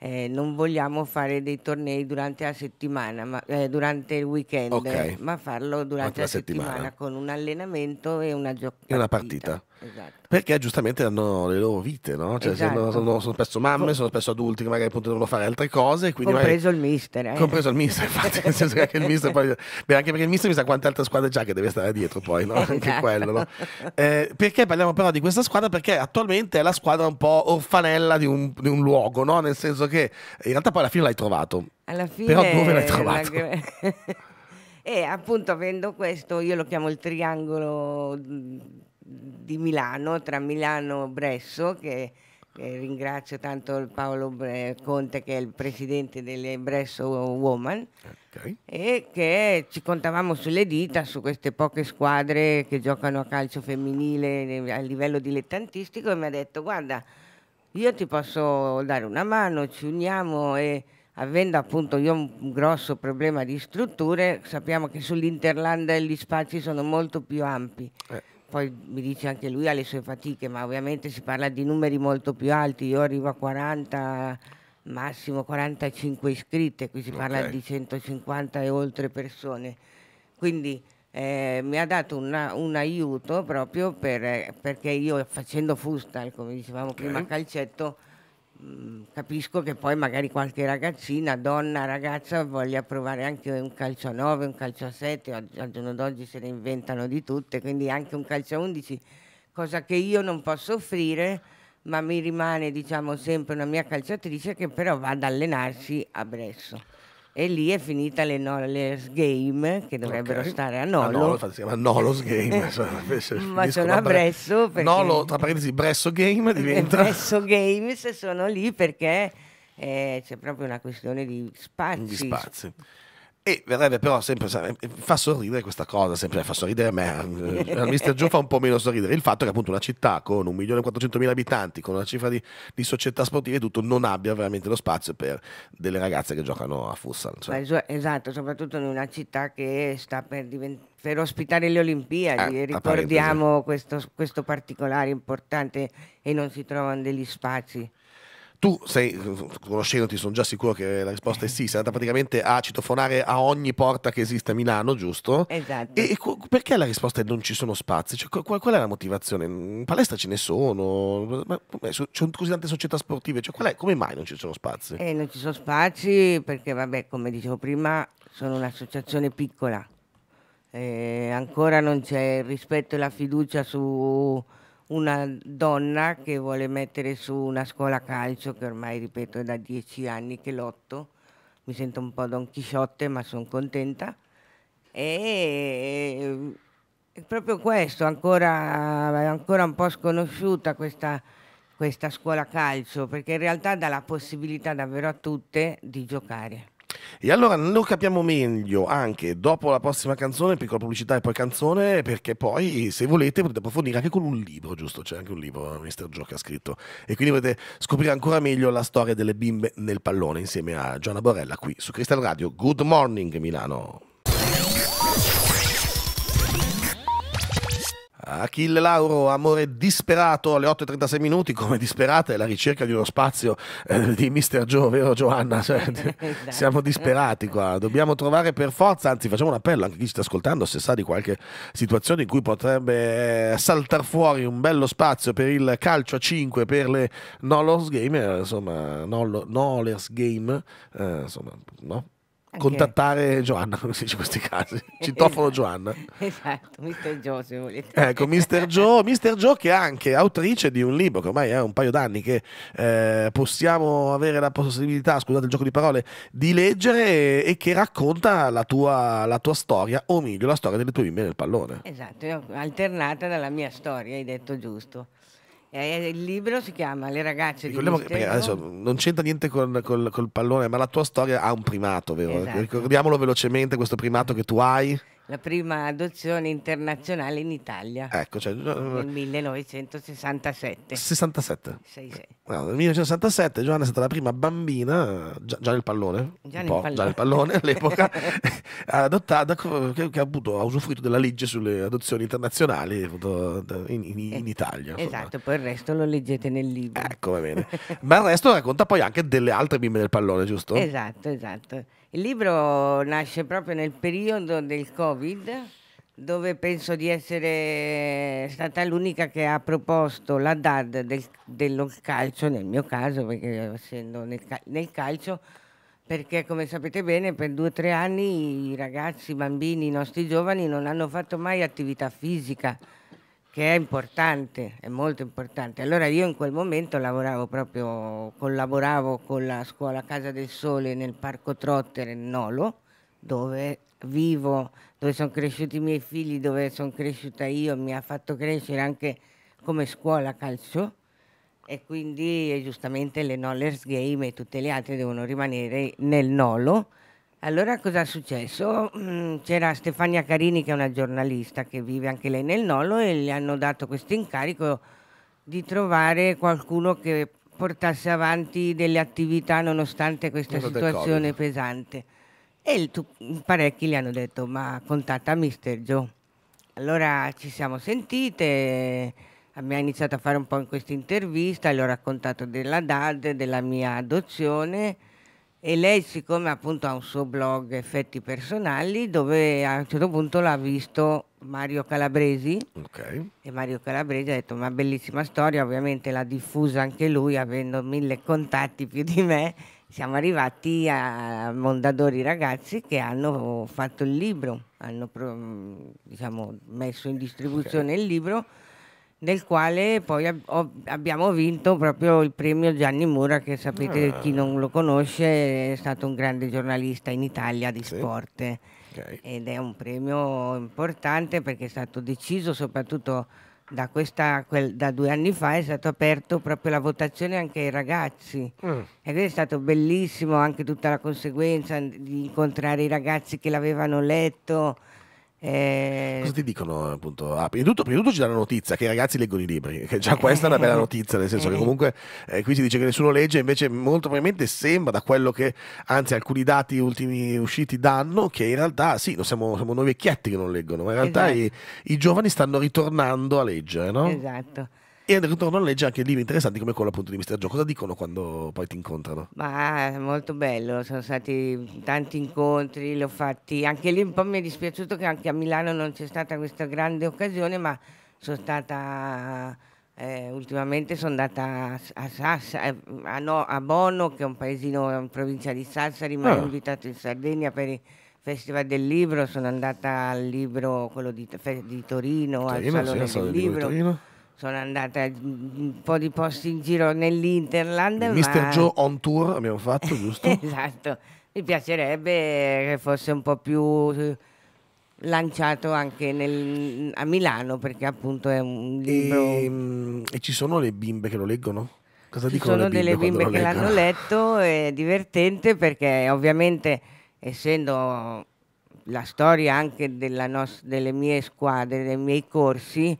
eh, non vogliamo fare dei tornei durante la settimana, ma, eh, durante il weekend, okay. ma farlo durante, durante la, la settimana. settimana. con un allenamento e una giocata. E una partita esatto. Perché giustamente hanno le loro vite, no? Cioè, esatto. sono, sono, sono, spesso mamme, sono spesso adulti che magari potevano fare altre cose. Compreso magari... il mister. Eh. Compreso il mister, infatti, nel senso che anche il mister poi... Beh, anche perché il mister mi sa quante altre squadre già che deve stare dietro poi, no? Esatto. Anche quello, no? Eh, perché parliamo però di questa squadra? Perché attualmente è la squadra un po' orfanella di un, di un luogo, no? Nel senso che in realtà poi alla fine l'hai trovato. Alla fine... Però dove l'hai trovato? La... E (laughs) eh, appunto avendo questo, io lo chiamo il triangolo mm, di Milano, tra Milano e Bresso, che eh, ringrazio tanto Paolo Conte che è il presidente delle Bresso Woman okay. e che ci contavamo sulle dita su queste poche squadre che giocano a calcio femminile a livello dilettantistico e mi ha detto guarda io ti posso dare una mano, ci uniamo e avendo appunto io un grosso problema di strutture sappiamo che sull'Interland gli spazi sono molto più ampi. Eh poi mi dice anche lui ha le sue fatiche, ma ovviamente si parla di numeri molto più alti, io arrivo a 40, massimo 45 iscritte, qui si okay. parla di 150 e oltre persone. Quindi eh, mi ha dato una, un aiuto proprio per, eh, perché io facendo fustal, come dicevamo okay. prima, calcetto, Mm, capisco che poi magari qualche ragazzina, donna, ragazza voglia provare anche un calcio a 9, un calcio a 7, al giorno d'oggi se ne inventano di tutte, quindi anche un calcio a 11, cosa che io non posso offrire, ma mi rimane diciamo sempre una mia calciatrice che però va ad allenarsi a Bresso e lì è finita le Nolos Game che dovrebbero okay. stare a Nolo. A Nolo si chiama Nolos Game, eh, ma sono a Bresso. Perché... Nolo, tra parentesi, Bresso Game diventa... Bresso Games sono lì perché eh, c'è proprio una questione di spazi. Di spazi. E verrebbe però sempre, eh, fa sorridere questa cosa, sempre eh, fa sorridere a me, eh, al mister Giù fa un po' meno sorridere, il fatto che appunto una città con 1.400.000 abitanti, con una cifra di, di, società sportive e tutto, non abbia veramente lo spazio per delle ragazze che giocano a futsal. Cioè. Esatto, soprattutto in una città che sta per, per ospitare le Olimpiadi, eh, ricordiamo questo, questo particolare importante e non si trovano degli spazi tu sei, conoscendoti sono già sicuro che la risposta è sì, sei andata praticamente a citofonare a ogni porta che esiste a Milano, giusto? Esatto. E, e perché la risposta è non ci sono spazi? Cioè, qual, qual, è la motivazione? In palestra ce ne sono, ma ci sono così tante società sportive, cioè, è, come mai non ci sono spazi? Eh, non ci sono spazi perché, vabbè, come dicevo prima, sono un'associazione piccola, eh, ancora non c'è il rispetto e la fiducia su una donna che vuole mettere su una scuola calcio che ormai, ripeto, è da dieci anni che lotto. Mi sento un po' Don Chisciotte, ma sono contenta. E è proprio questo, ancora, è ancora un po' sconosciuta questa, questa scuola calcio, perché in realtà dà la possibilità davvero a tutte di giocare. E allora lo capiamo meglio anche dopo la prossima canzone, piccola pubblicità e poi canzone, perché poi se volete potete approfondire anche con un libro, giusto? C'è anche un libro, Mr. Joe che ha scritto. E quindi potete scoprire ancora meglio la storia delle bimbe nel pallone insieme a Gianna Borella qui su Cristal Radio. Good morning Milano. Achille Lauro, amore disperato alle 8.36 minuti, come disperata è la ricerca di uno spazio eh, di Mister Joe, vero Giovanna? Cioè, (laughs) esatto. siamo disperati qua, dobbiamo trovare per forza, anzi facciamo un appello anche a chi ci sta ascoltando se sa di qualche situazione in cui potrebbe eh, saltar fuori un bello spazio per il calcio a 5 per le Nollers Game, eh, insomma, Nollers Game, eh, insomma, no? Anche... Contattare Giovanna, (laughs) come si dice in questi casi. (laughs) Citofono esatto. Giovanna. Esatto, Mister Joe se volete. Ecco, Mister Joe, Mister Joe che è anche autrice di un libro che ormai è un paio d'anni che eh, possiamo avere la possibilità, scusate il gioco di parole, di leggere e, e che racconta la tua, la tua, storia, o meglio la storia delle tue bimbe nel pallone. Esatto, alternata dalla mia storia, hai detto giusto. Eh, eh, il libro si chiama Le ragazze Ricordiamo di Mistero. adesso non c'entra niente col, col, col, pallone, ma la tua storia ha un primato, vero? Esatto. Ricordiamolo velocemente questo primato che tu hai. La prima adozione internazionale in Italia. Ecco, cioè, nel 1967. 67. 67. No, nel 1967 Giovanna è stata la prima bambina, già, già nel pallone, già nel pallone. già nel pallone (laughs) all'epoca, (laughs) adottata, che, che, ha, ha usufruito della legge sulle adozioni internazionali in, in, eh, in Italia. Insomma. Esatto, poi il resto lo leggete nel libro. Ecco, va bene. (laughs) Ma il resto racconta poi anche delle altre bimbe del pallone, giusto? Esatto, esatto. Il libro nasce proprio nel periodo del Covid, dove penso di essere stata l'unica che ha proposto la DAD del, dello calcio, nel mio caso, perché essendo nel, nel calcio, perché come sapete bene per due o tre anni i ragazzi, i bambini, i nostri giovani non hanno fatto mai attività fisica che è importante, è molto importante. Allora io in quel momento lavoravo proprio, collaboravo con la scuola Casa del Sole nel Parco Trotter in Nolo, dove vivo, dove sono cresciuti i miei figli, dove sono cresciuta io, mi ha fatto crescere anche come scuola calcio e quindi eh, giustamente le Nollers Game e tutte le altre devono rimanere nel Nolo allora cosa è successo? Mm, c'era Stefania Carini che è una giornalista che vive anche lei nel Nolo e gli hanno dato questo incarico di trovare qualcuno che portasse avanti delle attività nonostante questa Quello situazione pesante. E il tu- parecchi gli hanno detto ma contatta Mister Joe. Allora ci siamo sentite, abbiamo iniziato a fare un po' in questa intervista, gli ho raccontato della DAD, della mia adozione e lei siccome appunto ha un suo blog Effetti Personali dove a un certo punto l'ha visto Mario Calabresi okay. e Mario Calabresi ha detto una bellissima storia, ovviamente l'ha diffusa anche lui avendo mille contatti più di me, siamo arrivati a Mondadori ragazzi che hanno fatto il libro, hanno diciamo, messo in distribuzione okay. il libro nel quale poi ab- abbiamo vinto proprio il premio Gianni Mura, che sapete ah. chi non lo conosce è stato un grande giornalista in Italia di sì. sport. Okay. Ed è un premio importante perché è stato deciso soprattutto da, questa, quel, da, due anni fa è stato aperto proprio la votazione anche ai ragazzi mm. e quindi è stato bellissimo anche tutta la conseguenza di incontrare i ragazzi che l'avevano letto eh... Cosa ti dicono appunto? Ah, prima, di tutto, prima, di tutto, ci dà la notizia che i ragazzi leggono i libri, che già questa è una bella eh. notizia, nel senso che eh. comunque eh, qui si dice che nessuno legge, invece molto probabilmente sembra da quello che, anzi alcuni dati ultimi usciti danno, che in realtà sì, siamo, siamo noi vecchietti che non leggono, ma in realtà esatto. i, i, giovani stanno ritornando a leggere, no? Esatto. E ritornano a leggere anche libri interessanti come quello appunto di Mister Gio. Cosa dicono quando poi ti incontrano? Ma molto bello, sono stati tanti incontri, li ho fatti. Anche lì un po' mi è dispiaciuto che anche a Milano non c'è stata questa grande occasione, ma sono stata eh, ultimamente sono andata a, Sassari, eh, a, no, a, Bono, che è un paesino in provincia di Sassari, ma ho oh. Ah. invitato in Sardegna per il Festival del Libro, sono andata al libro, quello di, di Torino, Torino, al Salone sì, del Libro. di sono andata un po' di posti in giro nell'Interland. Il ma... Mister Joe on tour abbiamo fatto, giusto? (laughs) esatto, mi piacerebbe che fosse un po' più eh, lanciato anche nel, a Milano perché appunto è un libro... E, ehm, e ci sono le bimbe che lo leggono? Cosa ci dicono sono bimbe delle bimbe che l'hanno letto, è divertente perché ovviamente essendo la storia anche delle mie squadre, dei miei corsi,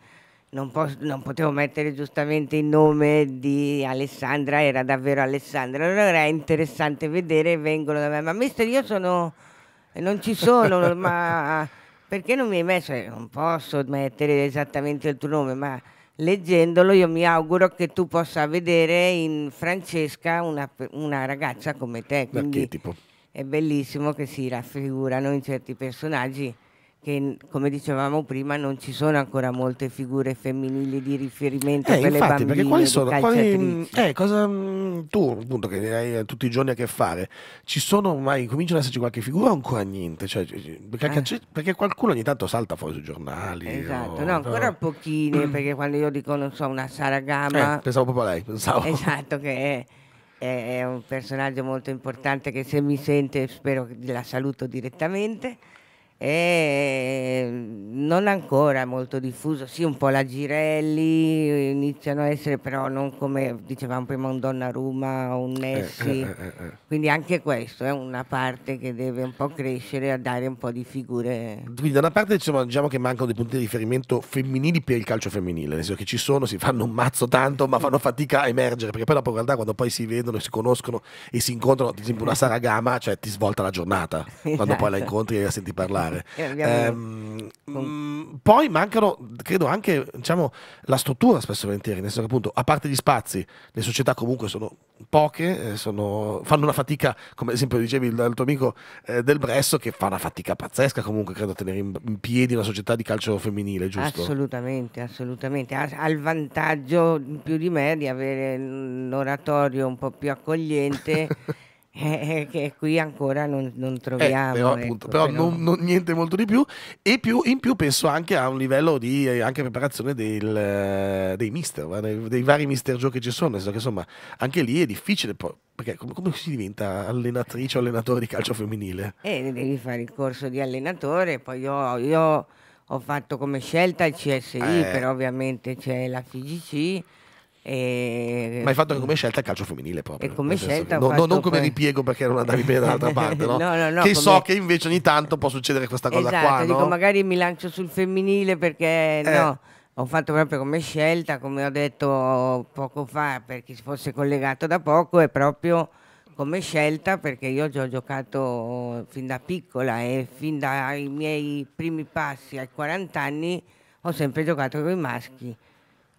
non, posso, non, potevo mettere giustamente il nome di Alessandra, era davvero Alessandra. Allora è interessante vedere, vengono da me, ma mister io sono, non ci sono, (laughs) ma perché non mi hai messo? Eh, non posso mettere esattamente il tuo nome, ma leggendolo io mi auguro che tu possa vedere in Francesca una, una ragazza come te. Quindi è bellissimo che si raffigurano in certi personaggi che come dicevamo prima non ci sono ancora molte figure femminili di riferimento eh, per infatti, le bambine quali sono, mm, quali, eh, cosa, mm, tu appunto che hai tutti i giorni a che fare ci sono ormai cominciano ad esserci qualche figura o ancora niente cioè, perché, eh. perché, qualcuno ogni tanto salta fuori sui giornali esatto o, no, ancora no. pochine mm. perché quando io dico non so una Sara Gama eh, pensavo proprio a lei pensavo. esatto che è è un personaggio molto importante che se mi sente spero la saluto direttamente è non ancora molto diffuso, sì un po' la Girelli iniziano a essere però non come dicevamo prima un Donnarumma o un Nessi, eh eh, eh, eh, eh, quindi anche questo è una parte che deve un po' crescere a dare un po' di figure. Quindi da una parte diciamo, diciamo che mancano dei punti di riferimento femminili per il calcio femminile, nel senso che ci sono, si fanno un mazzo tanto ma fanno fatica a emergere perché poi dopo in realtà quando poi si vedono, e si conoscono e si incontrano, ad esempio una Saragama, cioè ti svolta la giornata esatto. (laughs) quando poi la esatto. incontri e la senti parlare fare. Eh, ehm, mh, mm, poi mancano, credo, anche diciamo, la struttura spesso e volentieri, nel senso che appunto, a parte gli spazi, le società comunque sono poche, eh, sono, fanno una fatica, come ad esempio dicevi il, il tuo amico eh, del Bresso, che fa una fatica pazzesca comunque, credo, a tenere in, in, piedi una società di calcio femminile, giusto? Assolutamente, assolutamente. Ha, il vantaggio più di me di avere un oratorio un po' più accogliente. (laughs) Eh, eh, che qui ancora non, non eh, troviamo. Eh, però, ecco, appunto, però, però... Non, non, niente molto di più. E più, in più penso anche a un livello di eh, preparazione del, dei mister, dei vari mister giochi che ci sono. Che, insomma, anche lì è difficile. Perché come, come, si diventa allenatrice o allenatore di calcio femminile? Eh, devi fare il corso di allenatore, poi io, io ho fatto come scelta il CSI, eh. però ovviamente c'è la FIGC e... Ma il fatto che come scelta il calcio femminile proprio. E come scelta no, no, non come ripiego perché non andavi bene dall'altra (laughs) parte, no? no, no, no che come... so che invece ogni tanto può succedere questa cosa esatto, qua. Dico, magari mi lancio sul femminile perché eh. no. Ho fatto proprio come scelta, come ho detto poco fa, per chi fosse collegato da poco, è proprio come scelta perché io ho giocato fin da piccola e fin dai miei primi passi ai 40 anni ho sempre giocato con i maschi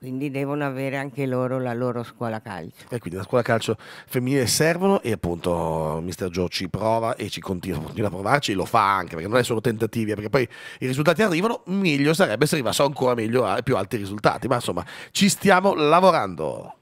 quindi devono avere anche loro la loro scuola calcio. E quindi la scuola calcio femminile servono e appunto Mister Joe ci prova e ci continua, continua a provarci e lo fa anche perché non è solo tentativi, eh, perché poi i risultati arrivano, meglio sarebbe se arrivassero ancora meglio a più alti risultati, ma insomma ci stiamo lavorando.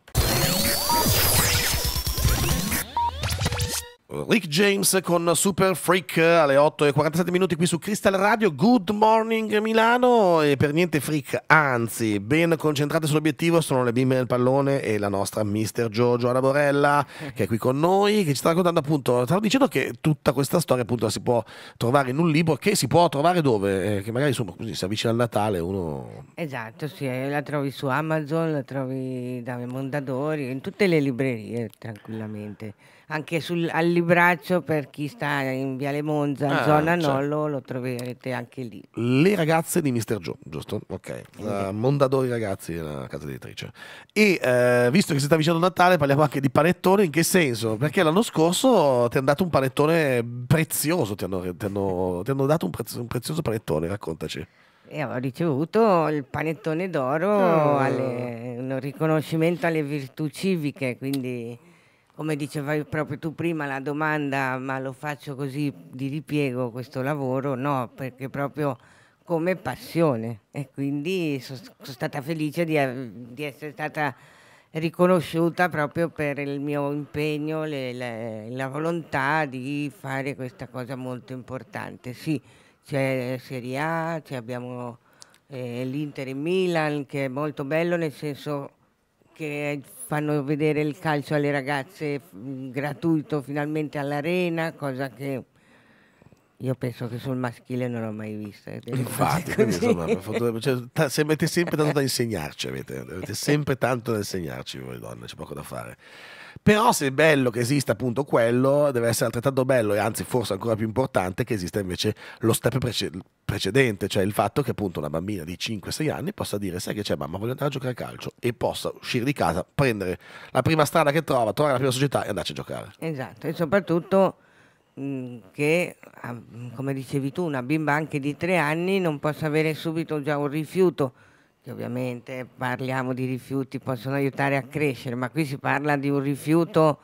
Rick James con Super Freak alle 8.47 minuti qui su Crystal Radio. Good morning Milano e per niente freak, anzi, ben concentrate sull'obiettivo sono le bimbe del pallone e la nostra mister Giorgio Alaborella che è qui con noi, che ci sta raccontando appunto, stavo dicendo che tutta questa storia appunto la si può trovare in un libro che si può trovare dove? Eh, che magari insomma così si avvicina al Natale uno... Esatto, sì, eh, la trovi su Amazon, la trovi da Mondadori, in tutte le librerie tranquillamente anche sul, al libraccio per chi sta in Viale Monza, in ah, zona cioè. Nollo, lo troverete anche lì. Le ragazze di Mr. Joe, giusto? Ok. okay. Uh, Mondadori ragazzi, la casa editrice. E uh, visto che si sta avvicinando Natale, parliamo anche di panettone. In che senso? Perché l'anno scorso ti hanno dato un panettone prezioso, ti hanno, ti hanno, ti hanno dato un, prezio, un prezioso panettone, raccontaci. E ho ricevuto il panettone d'oro, oh. un riconoscimento alle virtù civiche, quindi come dicevi proprio tu prima, la domanda ma lo faccio così di ripiego questo lavoro? No, perché proprio come passione e quindi sono stata felice di, di essere stata riconosciuta proprio per il mio impegno, le, le, la volontà di fare questa cosa molto importante. Sì, c'è Serie A, abbiamo eh, l'Inter in Milan che è molto bello nel senso che fanno vedere il calcio alle ragazze gratuito finalmente all'arena, cosa che io penso che sul maschile non l'ho mai vista. Eh, Infatti, quindi, insomma, cioè, se avete sempre tanto da insegnarci, avete, avete sempre tanto da insegnarci voi donne, c'è poco da fare. Però se è bello che esista appunto quello, deve essere altrettanto bello e anzi forse ancora più importante che esista invece lo step prece precedente, cioè il fatto che appunto una bambina di 5-6 anni possa dire sai che c'è mamma voglio andare a giocare a calcio e possa uscire di casa, prendere la prima strada che trova, trovare la prima società e andarci a giocare. Esatto, e soprattutto Mm, che, ah, mm, come dicevi tu, una bimba anche di tre anni non possa avere subito già un rifiuto, che ovviamente parliamo di rifiuti, possono aiutare a crescere, ma qui si parla di un rifiuto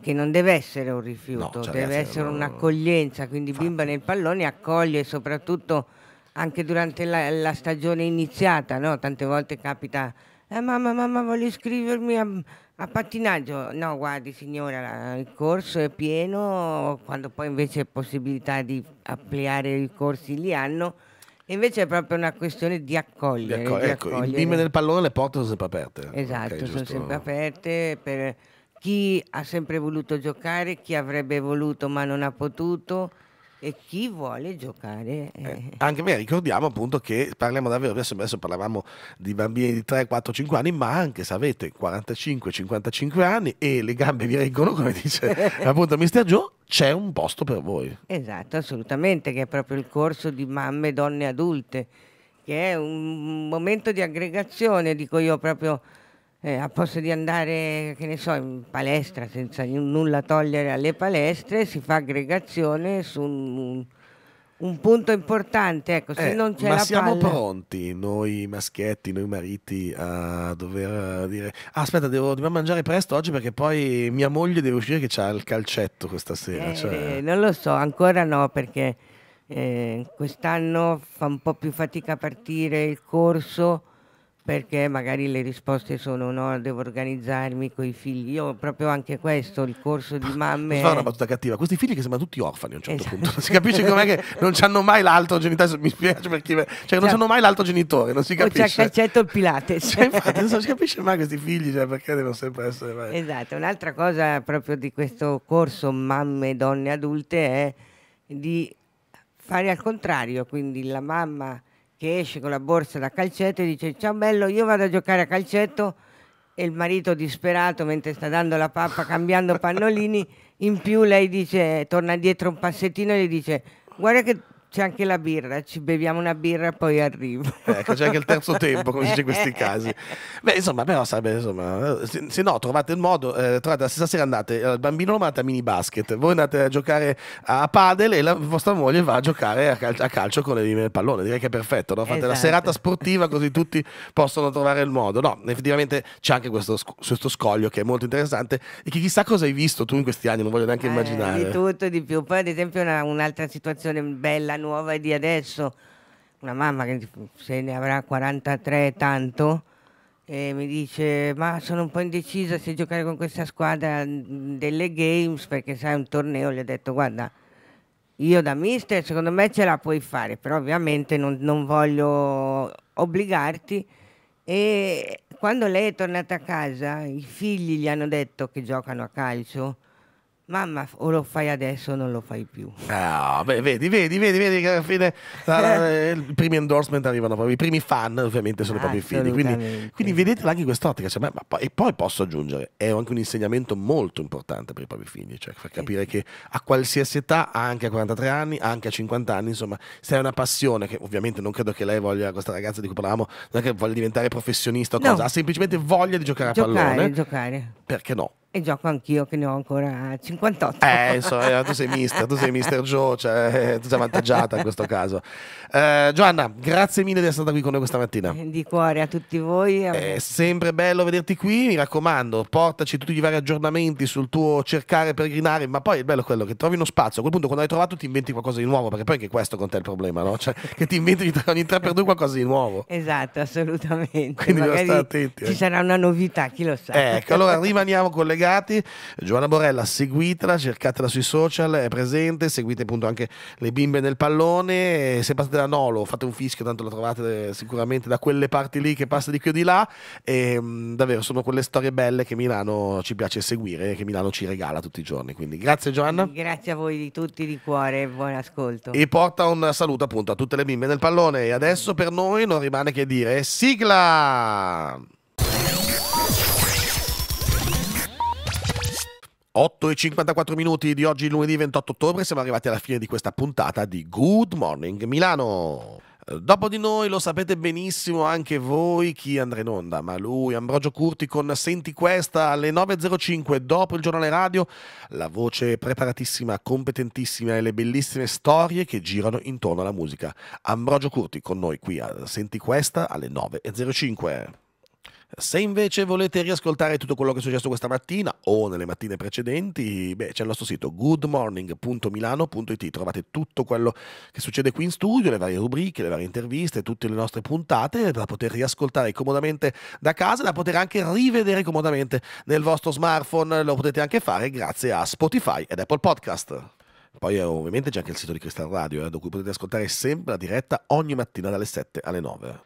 che non deve essere un rifiuto, no, cioè deve essere un... un'accoglienza, quindi Infatti. bimba nel pallone accoglie soprattutto anche durante la, la stagione iniziata, no? tante volte capita eh, mamma, mamma, voglio iscrivermi a, a pattinaggio. No, guardi signora, il corso è pieno, quando poi invece possibilità di ampliare i corsi li hanno. Invece è proprio una questione di accogliere. Di accog- ecco, accogliere. bimbe nel pallone le porte sono sempre aperte. Esatto, okay, sono sempre aperte per chi ha sempre voluto giocare, chi avrebbe voluto ma non ha potuto. E chi vuole giocare? Eh. eh, anche me ricordiamo appunto che parliamo davvero, adesso, adesso parlavamo di bambini di 3, 4, 5 anni, ma anche se avete 45, 55 anni e le gambe vi reggono, come dice (laughs) appunto Mister Joe, c'è un posto per voi. Esatto, assolutamente, che è proprio il corso di mamme e donne adulte, che è un momento di aggregazione, dico io proprio eh, a posto di andare, che ne so, in palestra senza nulla togliere alle palestre, si fa aggregazione su un, un punto importante. Ecco, se eh, non c'è ma la siamo palla... pronti noi maschietti, noi mariti, a dover eh, dire ah, aspetta, devo, devo, mangiare presto oggi perché poi mia moglie deve uscire che ha il calcetto questa sera. Eh, cioè... Non lo so, ancora no perché... Eh, quest'anno fa un po' più fatica a partire il corso, perché magari le risposte sono no, devo organizzarmi con i figli. Io proprio anche questo, il corso di mamme... Mi fa una battuta cattiva, questi figli che sembrano tutti orfani a un certo esatto. punto, non si capisce com'è che non hanno mai l'altro genitore, mi spiace perché... Cioè, cioè non hanno mai l'altro genitore, non si capisce. c'è accetto il Pilates. Cioè, infatti, non si capisce mai questi figli, cioè, perché devono sempre essere... Mai. Esatto, un'altra cosa proprio di questo corso mamme donne adulte è di fare al contrario, quindi la mamma che esce con la borsa da calcetto e dice ciao bello io vado a giocare a calcetto e il marito disperato mentre sta dando la pappa cambiando pannolini in più lei dice torna dietro un passettino e gli dice guarda che c'è anche la birra, ci beviamo una birra e poi arrivo. Ecco, c'è anche il terzo tempo, come si dice in questi (laughs) casi. Beh, insomma, però sarebbe, insomma, se, se, no trovate il modo, eh, trovate la stessa sera andate, il bambino lo manda a mini basket, voi andate a giocare a padel e la vostra moglie va a giocare a, cal- a calcio con le linee del pallone, direi che è perfetto, no? fate esatto. la serata sportiva così tutti possono trovare il modo. No, effettivamente c'è anche questo, questo scoglio che è molto interessante e che chissà cosa hai visto tu in questi anni, non voglio neanche eh, immaginare. Di tutto e di più, poi ad esempio una, un'altra situazione bella nuova di adesso, una mamma che se ne avrà 43 e tanto, e mi dice ma sono un po' indecisa se giocare con questa squadra delle games perché sai un torneo, gli ho detto guarda io da mister secondo me ce la puoi fare, però ovviamente non, non voglio obbligarti e quando lei è tornata a casa i figli gli hanno detto che giocano a calcio Mamma, o lo fai adesso o non lo fai più. Ah, beh, vedi, vedi, vedi, vedi che alla fine eh, i primi endorsement arrivano proprio, i primi fan ovviamente sono proprio i figli. Quindi, quindi vedetela anche in quest'ottica. Cioè, e poi posso aggiungere, è anche un insegnamento molto importante per i propri figli, cioè far capire sì. che a qualsiasi età, anche a 43 anni, anche a 50 anni, insomma, se hai una passione, che ovviamente non credo che lei voglia, questa ragazza di cui parlavamo, non è che voglia diventare professionista o no. cosa, ha semplicemente voglia di giocare a pallone. giocare, pallone. Giocare. Perché no? E gioco anch'io che ne ho ancora 58. Eh, insomma, eh, tu sei mister, tu sei mister Joe, cioè, eh, tu sei avvantaggiata in questo caso. Eh, Giovanna, grazie mille di essere stata qui con noi questa mattina. Eh, di cuore a tutti voi. È sempre bello vederti qui, mi raccomando, portaci tutti i vari aggiornamenti sul tuo cercare peregrinare, ma poi è bello quello che trovi uno spazio, a quel punto quando hai trovato ti inventi qualcosa di nuovo, perché poi anche questo con te è il problema, no? Cioè, che ti inventi ogni 3x2 qualcosa di nuovo. Esatto, assolutamente. Quindi Magari stare attenti. Eh. Ci sarà una novità, chi lo sa. Ecco, allora rimaniamo con le collegati. Giovanna Borella, seguitela, cercatela sui social, è presente, seguite appunto anche le bimbe nel pallone. Se passate da Nolo, fate un fischio, tanto la trovate eh, sicuramente da quelle parti lì che passa di qui o di là. E mh, mm, davvero sono quelle storie belle che Milano ci piace seguire, che Milano ci regala tutti i giorni. Quindi grazie Giovanna. Grazie a voi di tutti di cuore, buon ascolto. E porta un saluto appunto a tutte le bimbe nel pallone. E adesso per noi non rimane che dire sigla! 8 e 54 minuti di oggi, lunedì 28 ottobre, siamo arrivati alla fine di questa puntata di Good Morning Milano. Eh, dopo di noi lo sapete benissimo anche voi chi andrà in onda, ma lui, Ambrogio Curti con Senti Questa alle 9.05 dopo il giornale radio, la voce preparatissima, competentissima e le bellissime storie che girano intorno alla musica. Ambrogio Curti con noi qui a Senti Questa alle 9.05. Se invece volete riascoltare tutto quello che è successo questa mattina o nelle mattine precedenti, beh, c'è il nostro sito goodmorning.milano.it, trovate tutto quello che succede qui in studio, le varie rubriche, le varie interviste, tutte le nostre puntate da poter riascoltare comodamente da casa, da poter anche rivedere comodamente nel vostro smartphone, lo potete anche fare grazie a Spotify ed Apple Podcast. Poi eh, ovviamente c'è anche il sito di Cristal Radio, eh, da cui potete ascoltare sempre la diretta ogni mattina dalle 7 alle 9.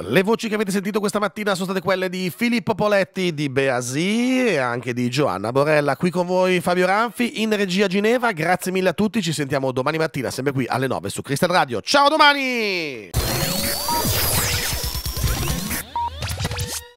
Le voci che avete sentito questa mattina sono state quelle di Filippo Poletti, di Beasi e anche di Giovanna Borella. Qui con voi Fabio Ranfi in regia Ginevra. Grazie mille a tutti, ci sentiamo domani mattina sempre qui alle 9 su Cristal Radio. Ciao domani!